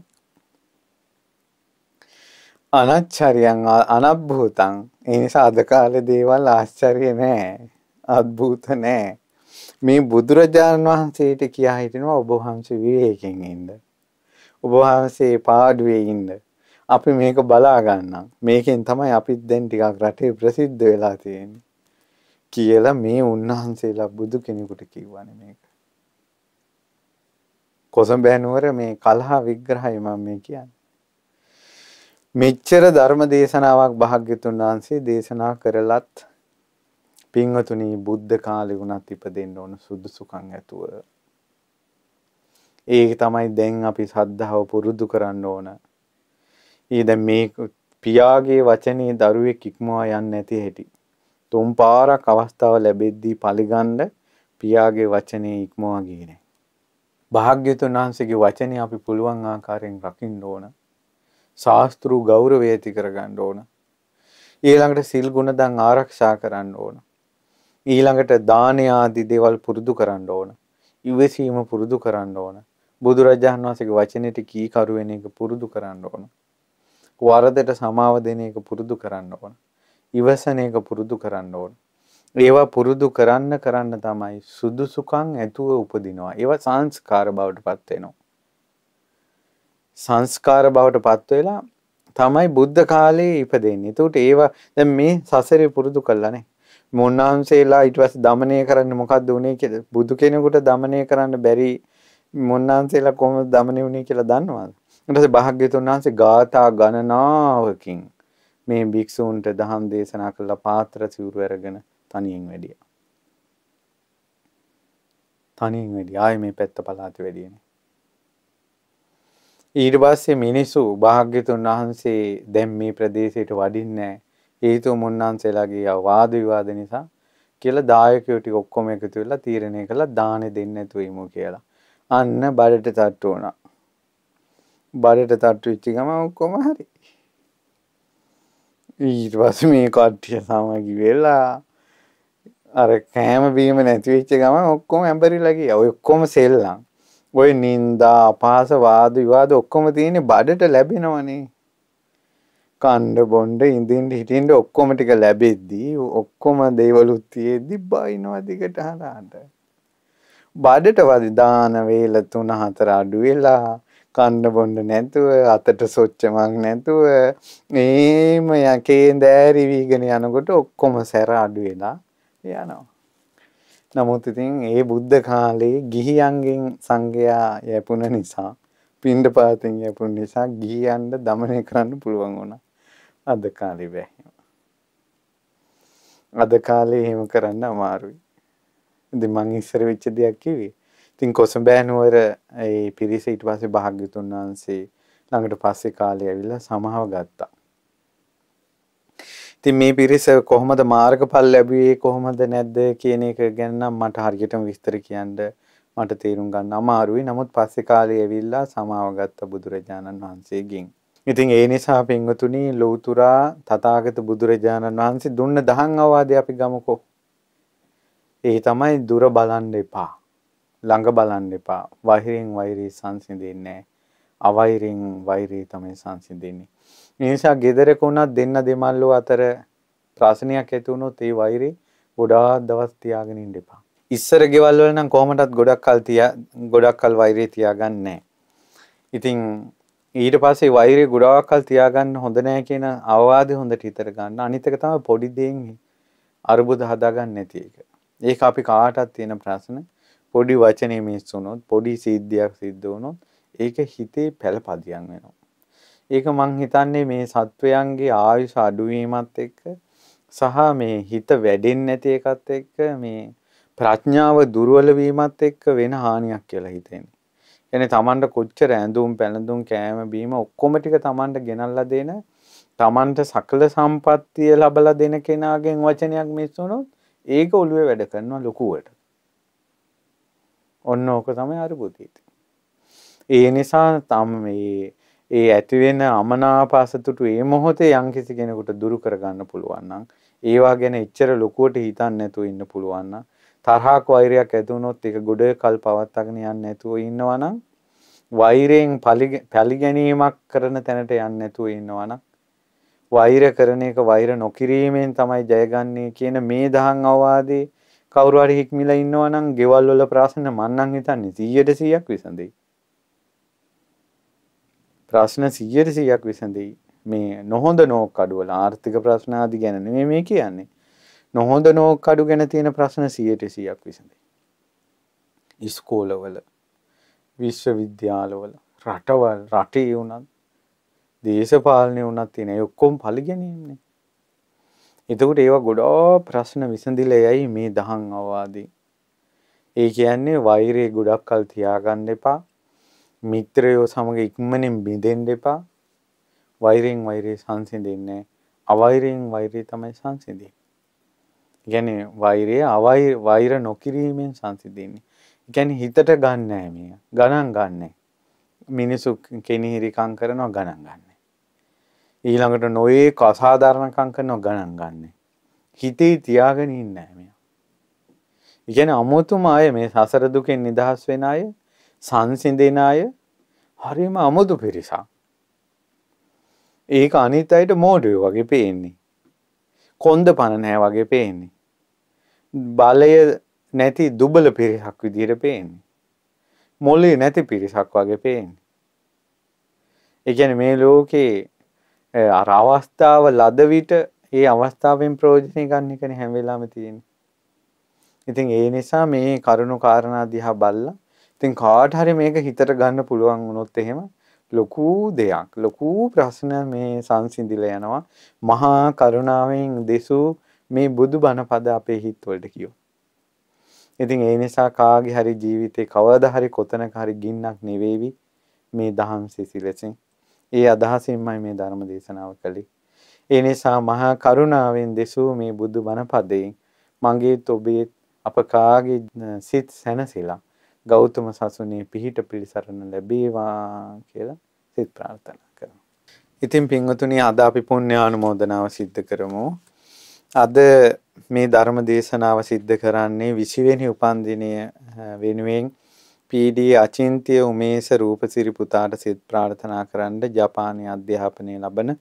අනච්චරියන් අනබ්බූතං එනිසා අද කාලේ දේවල් ආශ්චර්ය නෑ. අద్භූත නෑ. මේ බුදුරජාණන් වහන්සේට කියා හිටිනවා ඔබ වහන්සේ විවේකයෙන් ඉන්න. ඔබ වහන්සේ පාඩුවේ ඉන්න. අපි මේක බලා ගන්නම්. මේකෙන් තමයි අපිත් දැන් ටිකක් රටේ ප්‍රසිද්ධ වෙලා තියෙන්නේ. කියලා මේ උන්වහන්සේලා බුදු කෙනෙකුට කිව්වනේ මේක. කොසඹෑ නුවර මේ කලහ විග්‍රහය මම මේ කියන්නේ. මෙච්චර ධර්ම දේශනාවක් භාග්‍යතුන් වහන්සේ දේශනා කරලත් පින්වතුනි බුද්ධ කාලේ වුණත් ඉපදෙන්න ඕන සුදුසුකම් ඇතුව ඒක තමයි දැන් අපි සද්ධාව පුරුදු කරන්න ඕන. ඊ දැන් මේ පියාගේ වචනේ දරුවෙක් ඉක්මවා යන්නේ නැති හැටි. තුන් පාරක් අවස්ථාව ලැබෙද්දී පරිගන්න පියාගේ වචනේ ඉක්මවා ගියේ නැහැ. භාග්‍යතුන් වහන්සේගේ වචනේ අපි පුළුවන් ආකාරයෙන් රකින්න ඕන. ශාස්තෘ ගෞරවය ඇති කරගන්න ඕන. ඊළඟට සිල් ගුණ දන් ආරක්ෂා කරන්න ඕන. ඊළඟට දාන ආදී දේවල් පුරුදු කරන්න ඕන. ඉවසීම පුරුදු කරන්න ඕන. බුදුරජාණන් වහන්සේගේ වචනෙට කීකරු වෙන එක පුරුදු කරන්න ඕන. වරදට සමාව දෙන එක පුරුදු කරන්න ඕන. ඉවසන එක පුරුදු කරන්න ඕන. ඒවා පුරුදු කරන්න කරන්න තමයි සුදුසුකම් ඇතුව උපදිනවා. ඒවා සංස්කාර බවට පත් වෙනවා. සංස්කාර බවට පත් වෙලා තමයි බුද්ධ කාලේ ඉපදෙන්නේ. එතකොට ඒවා දැන් මේ සසරේ පුරුදු කළානේ. මොන්නාන්සේලා ඊට පස්සේ දමණය කරන්න මොකද්ද උනේ කියලා බුදු කෙනෙකුට දමණය කරන්න බැරි මොන්නාන්සේලා කොහොමද දමණය උනේ කියලා දන්නවද? ඊට පස්සේ භාග්‍යතුන් වහන්සේ ගාථා ගණනාවකින් මේ භික්ෂූන්ට දහම් දේශනා කළා පාත්‍ර සිවුරු අරගෙන තනියෙන් වැඩියා. තනියෙන් වැඩියා. ආයේ මේ පැත්ත පළාත වැඩියනේ. ඊට පස්සේ මිනිස්සු භාග්‍යතුන් වහන්සේ දැන් මේ ප්‍රදේශයට වඩින්නේ හේතු මුන්නාන්සේලාගේ වාද විවාද නිසා කියලා දායකයෝ ටික ඔක්කොම එකතු වෙලා තීරණය කළා දානෙ දෙන්න නැතුව ඉමු කියලා. අන්න බඩට තට්ටු වුණා. බඩට තට්ටු වෙච්ච ගමන් ඔක්කොම හරි. ඊට පස්සේ මේ කට්ටිය සමගි වෙලා අර කෑම බීම නැති වෙච්ච ගමන් ඔක්කොම ඇඹරිලා ගියා. ඔය ඔක්කොම සෙල්ලම්. ඔය නින්දා අපහාස වාද විවාද ඔක්කොම තියෙන්නේ බඩට ලැබෙනවනේ. කණ්ඩ බොණ්ඩ ඉඳින්න හිටින්න ඔක්කොම ටික ලැබෙද්දී ඔක්කොම දේවලුත් තියෙද්දි බයිනවා දිගට හරහාට. බඩට වදි දාන වේල 3 4 අඩු වෙලා කන්න බොන්න නැතුව අතට සොච්චමක් නැතුව ඒම යකේ දෑරි වීගෙන යනකොට ඔක්කොම සැර අඩු වෙලා යනවා නමුත් ඉතින් ඒ බුද්ධ කාලේ ගිහියන්ගෙන් සංඝයා යැපුණ නිසා පිණ්ඩපාතෙන් යැපුණ නිසා ගිහියන්ට দমনය කරන්න පුළුවන් වුණා. අද කාලේ බෑ. අද කාලේ එහෙම කරන්න අමාරුයි. ඉතින් මං ඉස්සර වෙච්ච දෙයක් කිව්වේ. ඉතින් කොසඹෑ නුවර ඒ පිරිස ඊට පස්සේ භාග්‍යතුන් වහන්සේ ළඟට පස්සේ කාලේ ඇවිල්ලා සමාව ගත්තා. ඉතින් මේ පිරිස කොහොමද මාර්ගඵල ලැබුවේ කොහොමද නැද්ද කියන එක ගැන නම් මට හරියටම විස්තර කියන්න මට තේරුම් ගන්න අමාරුයි. නමුත් පස්සේ කාලේ ඇවිල්ලා සමාව ගත්ත බුදුරජාණන් වහන්සේගෙන්. ඉතින් ඒ නිසා පින්වතුනි ලෞතුරා තථාගත බුදුරජාණන් වහන්සේ දුන්න දහම් අවවාදය අපි ගමුකෝ. ඒ තමයි දුර බලන්න එපා. ළඟ බලන්න එපා. වෛරයෙන් වෛරී සංසිඳෙන්නේ නැහැ. අවෛරයෙන් වෛරී තමයි සංසිඳෙන්නේ. නිසා ගෙදරක වුණත් දෙන්න දෙමල්ලෝ අතර ප්‍රශ්නයක් ඇති වුණොත් ඒ වෛරේ ගොඩාක් දවස් තියාගෙන ඉන්න එපා. ඉස්සර ගෙවල් වල නම් කොහොමදත් ගොඩක් කල් තියා ගොඩක් කල් වෛරේ තියාගන්නේ ඉතින් ඊට පස්සේ වෛරේ ගොඩාක් කල් තියාගන්න හොඳ නෑ කියන අවවාදේ හොඳට හිතර ගන්න. අනිත් එක තමයි පොඩි දෙයින් අරුබුද හදාගන්න නැති එක. ඒක අපි කාටත් තියෙන ප්‍රශ්න. පොඩි වචනේ මිස් වුණොත් පොඩි සිද්ධියක් සිද්ධ වුණොත් ඒක හිතේ පළපදියම් වෙනවා. ඒක මං හිතන්නේ මේ සත්වයන්ගේ ආයුෂ අඩුවීමත් එක්ක සහ මේ හිත වැඩෙන්නේ නැති එකත් එක්ක මේ ප්‍රඥාව දුර්වල වීමත් එක්ක වෙන හානියක් කියලා හිතෙන්නේ. يعني Tamanට කොච්චර ඇඳුම් පැළඳුම් කෑම බීම ඔක්කොම ටික Tamanට ගෙනල්ලා දෙන Tamanට සකල සම්පත්තිය ලබලා දෙන කෙනාගෙන් වචනයක් මිස් වුණොත් ඒක ඔළුවේ වැඩ කරනවා ලොකුවට. ඔන්න ඕක තමයි අරුබුදීති. ඒ නිසා තම මේ ඒ ඇතිවෙන අමනාපාසතුටු ඒ මොහොතේ යම්කිසි කෙනෙකුට දුරු කරගන්න පුළුවන් නම් ඒවා ගැන එච්චර ලොකුවට හිතන්නේ නැතුව ඉන්න පුළුවන් නම් තරහක් වෛරයක් ඇති වුණොත් ඒක ගොඩ කල් පවත්වාගෙන යන්නේ නැතුව ඉන්නවා නම් වෛරයෙන් පැලි ගැනීමක් කරන තැනට යන්නේ නැතුව ඉන්නවා නම් වෛර කරන එක වෛර නොකිරීමෙන් තමයි ජයගන්නේ කියන මේ දහම් අවවාදේ කවුරු හරි හික්මිලා ඉන්නවා නම් ගෙවල් වල ප්‍රශ්න මන්නම් හිතන්නේ 100ට 100ක් විසඳෙයි ප්‍රශ්න 100ට 100ක් විසඳෙයි. මේ නොහොඳ නෝක් අඩු වල ආර්ථික ප්‍රශ්න ආදි ගැන නෙමෙයි මේ කියන්නේ. නොහොඳ නෝක් අඩු ගැන තියෙන ප්‍රශ්න 100ට 100ක් විසඳෙයි. ඉස්කෝලවල විශ්වවිද්‍යාලවල රටවල් රටේ වුණත් දේශපාලනය වුණත් තියෙන ඒ ඔක්කොම පරිගැනීමනේ. එතකොට ඒවා ගොඩාක් ප්‍රශ්න විසඳිලා යයි මේ දහම් අවවාදී. ඒ කියන්නේ වෛරය ගොඩක් කල් තියාගන්න එපා. මිත්‍රයෝ සමග ඉක්මනින් බිඳෙන්ඩ එපා වෛරෙන් වෛරයේ සංසිඳන්නේ අවෛරයෙන් වෛරයේ තමයි සංසිඳී. ගැන වෛරය අවයි වෛර නොකිරීමෙන් සංසිදන්නේ. ගැන හිතට ගන්නෑ මේ ගණන් ගන්න මිනිසු කෙනහිරිකං කරනවා ගණන් ගන්න. ඊළඟට නොයේ කසාධාරණකං කරනො ගණන් ගන්න. හිතේ තියාගෙන ඉන්නෑ මෙය. ඉගැන අමුතුම අය මේ සසර දුකෙන් නිදහස් වෙන අය සංසිඳෙන අය හරිම අමුතු පිරිසක්. ඒක අනිත් අයට මෝඩයෝ වගේ පේන්නේ. කොන්ද පණ නැහැ වගේ පේන්නේ. බලය නැති දුබල පිරිසක් විදිහට පේන්නේ. මොලේ නැති පිරිසක් වගේ පේන්නේ. ඒ කියන්නේ මේ ලෝකේ අර අවස්ථාව ලද විට ඒ අවස්ථාවෙන් ප්‍රයෝජනය ගන්න එකනේ හැම වෙලාවෙම තියෙන්නේ. ඉතින් ඒ නිසා මේ කරුණු කාරණා දිහා බලලා ඉතින් කාට හරි මේක හිතට ගන්න පුළුවන් වුණොත් එහෙම ලොකු දෙයක්. ලොකු ප්‍රශ්න මේ සංසිඳිලා යනවා. මහා කරුණාවෙන් දෙසු මේ බුදු බණ පද අපේ හිතවලට කියෝ. ඉතින් ඒ නිසා කාගේ හරි ජීවිතේ කවදා හරි කොතනක හරි ගින්නක් නෙවෙවි මේ දහම් සිසිලෙසින්. ඒ අදහසින්මයි මේ ධර්ම දේශනාව කළේ. ඒ නිසා මහා කරුණාවෙන් දෙසූ මේ බුදු බණ පදයෙන් මගේත් ඔබේත් අප කාගේ සිත් සැනසෙලා ගෞතම සසුනේ පිහිට පිළිසරණ ලැබේවා කියලා සිත ප්‍රාර්ථනා කරනවා. ඉතින් පින්වතුනි අද අපි පුණ්‍ය ආනුමෝදනාව සිද්ධ කරමු. අද මේ ධර්ම දේශනාව සිද්ධ කරන්නේ 20 වෙනි උපන්දිනය වෙනුවෙන් PD අචින්ත්‍ය උමේස රූපසිරි පුතාට සිත ප්‍රාර්ථනා කරන්න ජපානයේ අධ්‍යාපනය ලබන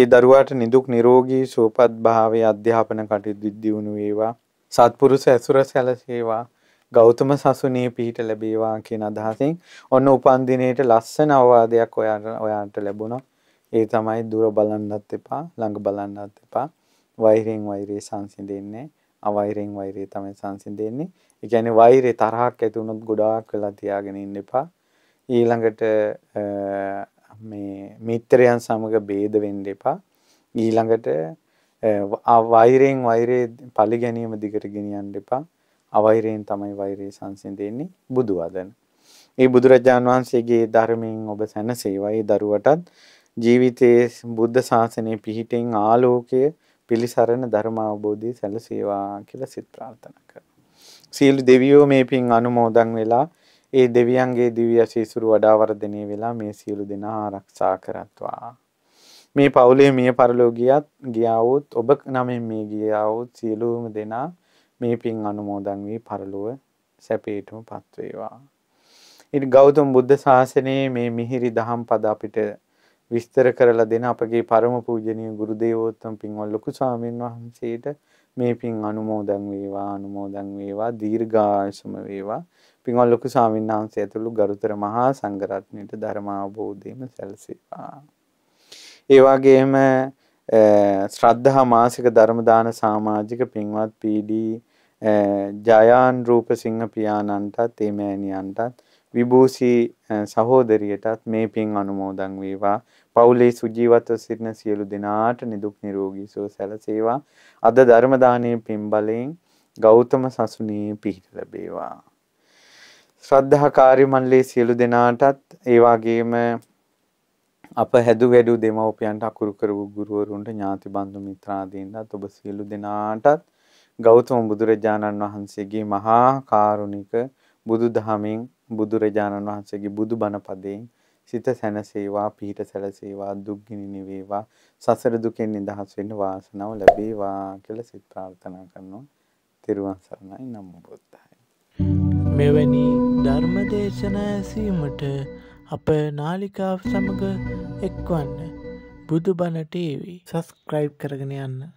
ඒ දරුවාට නිදුක් නිරෝගී සුවපත් භාවයේ අධ්‍යාපන කටයුතු දියුණු වේවා සත්පුරුෂ ඇසුර සැලසේවා ගෞතම සසුනේ පිහිට ලැබේවා කියන අදහසින් ඔන්න උපන්දිනේට ලස්සන අවවාදයක් ඔයාට ලැබුණා. ඒ තමයි දුර බලන්නත් එපා, ළඟ බලන්නත් එපා. වෛරෙන් වෛරේ සංසිඳෙන්නේ. අවෛරෙන් වෛරේ තමයි සංසිඳෙන්නේ. ඒ කියන්නේ වෛරේ තරහක් ඇති වුණොත් ගොඩාක් වෙලා තියාගෙන ඉන්න එපා. ඊළඟට මේ මිත්‍රයන් සමග ભેද වෙන්න එපා. ඊළඟට වෛරයෙන් වෛරේ පලි ගැනීම දිගට ගෙනියන්න එපා. අවෛරයෙන් තමයි වෛරය සංසිඳෙන්නේ බුදු වදන. ඒ බුදුරජාන් වහන්සේගේ ධර්මයෙන් ඔබ සැනසේවා. ඒ දරුවටත් ජීවිතයේ බුද්ධ ශාසනයේ පිහිටෙන් ආලෝකය පිලිසරණ ධර්ම අවබෝධය සැලසේවා කියලා සිත ප්‍රාර්ථනා කරනවා. සියලු දෙවියෝ මේ පින් අනුමෝදන් වෙලා ඒ දෙවියන්ගේ දිව්‍ය ශිසුරු වඩා වර්ධනය වෙලා මේ සියලු දෙනා ආරක්ෂා කරත්වා. මේ පවුලේ මිය පරලෝ ගියත් ගියා වූත් ඔබ නමින් මිය ගියා වූත් සියලුම දෙනා මේ පින් අනුමෝදන් වී පරලොව සැපේටම පත් වේවා. ඉතින් ගෞතම බුද්ධ ශාසනයේ මේ මිහිරි දහම් පද අපිට විස්තර කරලා දෙන අපගේ පරම පූජනීය ගුරු දේවෝත්තම පින්වත් ලොකු ස්වාමීන් වහන්සේට මේ පින් අනුමෝදන් වේවා අනුමෝදන් වේවා දීර්ඝායසම වේවා පින්වත් ලොකු ස්වාමීන් වහන්සේ ඇතුළු ගරුතර මහා සංඝරත්නයට ධර්ම අවබෝධයම සැලසේවා. ඒ වගේම ශ්‍රද්ධා මාසික ධර්ම දාන සමාජික පින්වත් පීඩී ජයාන් රූපසිංහ පියාණන්ටත් ඒ මෑණියන්ටත් විභූෂී සහෝදරියටත් මේ පින් අනුමෝදන් වේවා. පවුලේ සුජීවත්ව සිටින සියලු දෙනාට නිදුක් නිරෝගී සුව සැලසේවා. අද ධර්ම දානයේ පින් බලයෙන් ගෞතම සසුනේ පිහිට ලැබේවා. ශ්‍රද්ධා කාර්ය මණ්ඩලයේ සියලු දෙනාටත් ඒ වගේම අප හැදු වැඩු දෙමව්පියන්ට අකුරු කරපු ගුරුවරුන්ට ඥාති බන්ධු මිත්‍රාදීන්ටත් ඔබ සියලු දෙනාටත් ගෞතම බුදුරජාණන් වහන්සේගේ මහා කාරුණික බුදු දහමින් බුදුරජාණන් වහන්සේගේ බුදු බණ පදයෙන් සිත සැනසේවා පිහිට සැලසේවා දුක්ගිනි නිවේවා සසර දුකෙන් නිදහස් වෙන්න වාසනාව ලැබේවා කියලා සිත ප්‍රාර්ථනා කරනවා. තෙරුවන් සරණයි නමෝ බුද්ධාය. මෙවැනි ධර්ම දේශනා ඇසීමට අප නාලිකාව සමග එක්වන්න බුදුබණ ටීවී සස්ක්‍රයිබ් කරගෙන යන්න.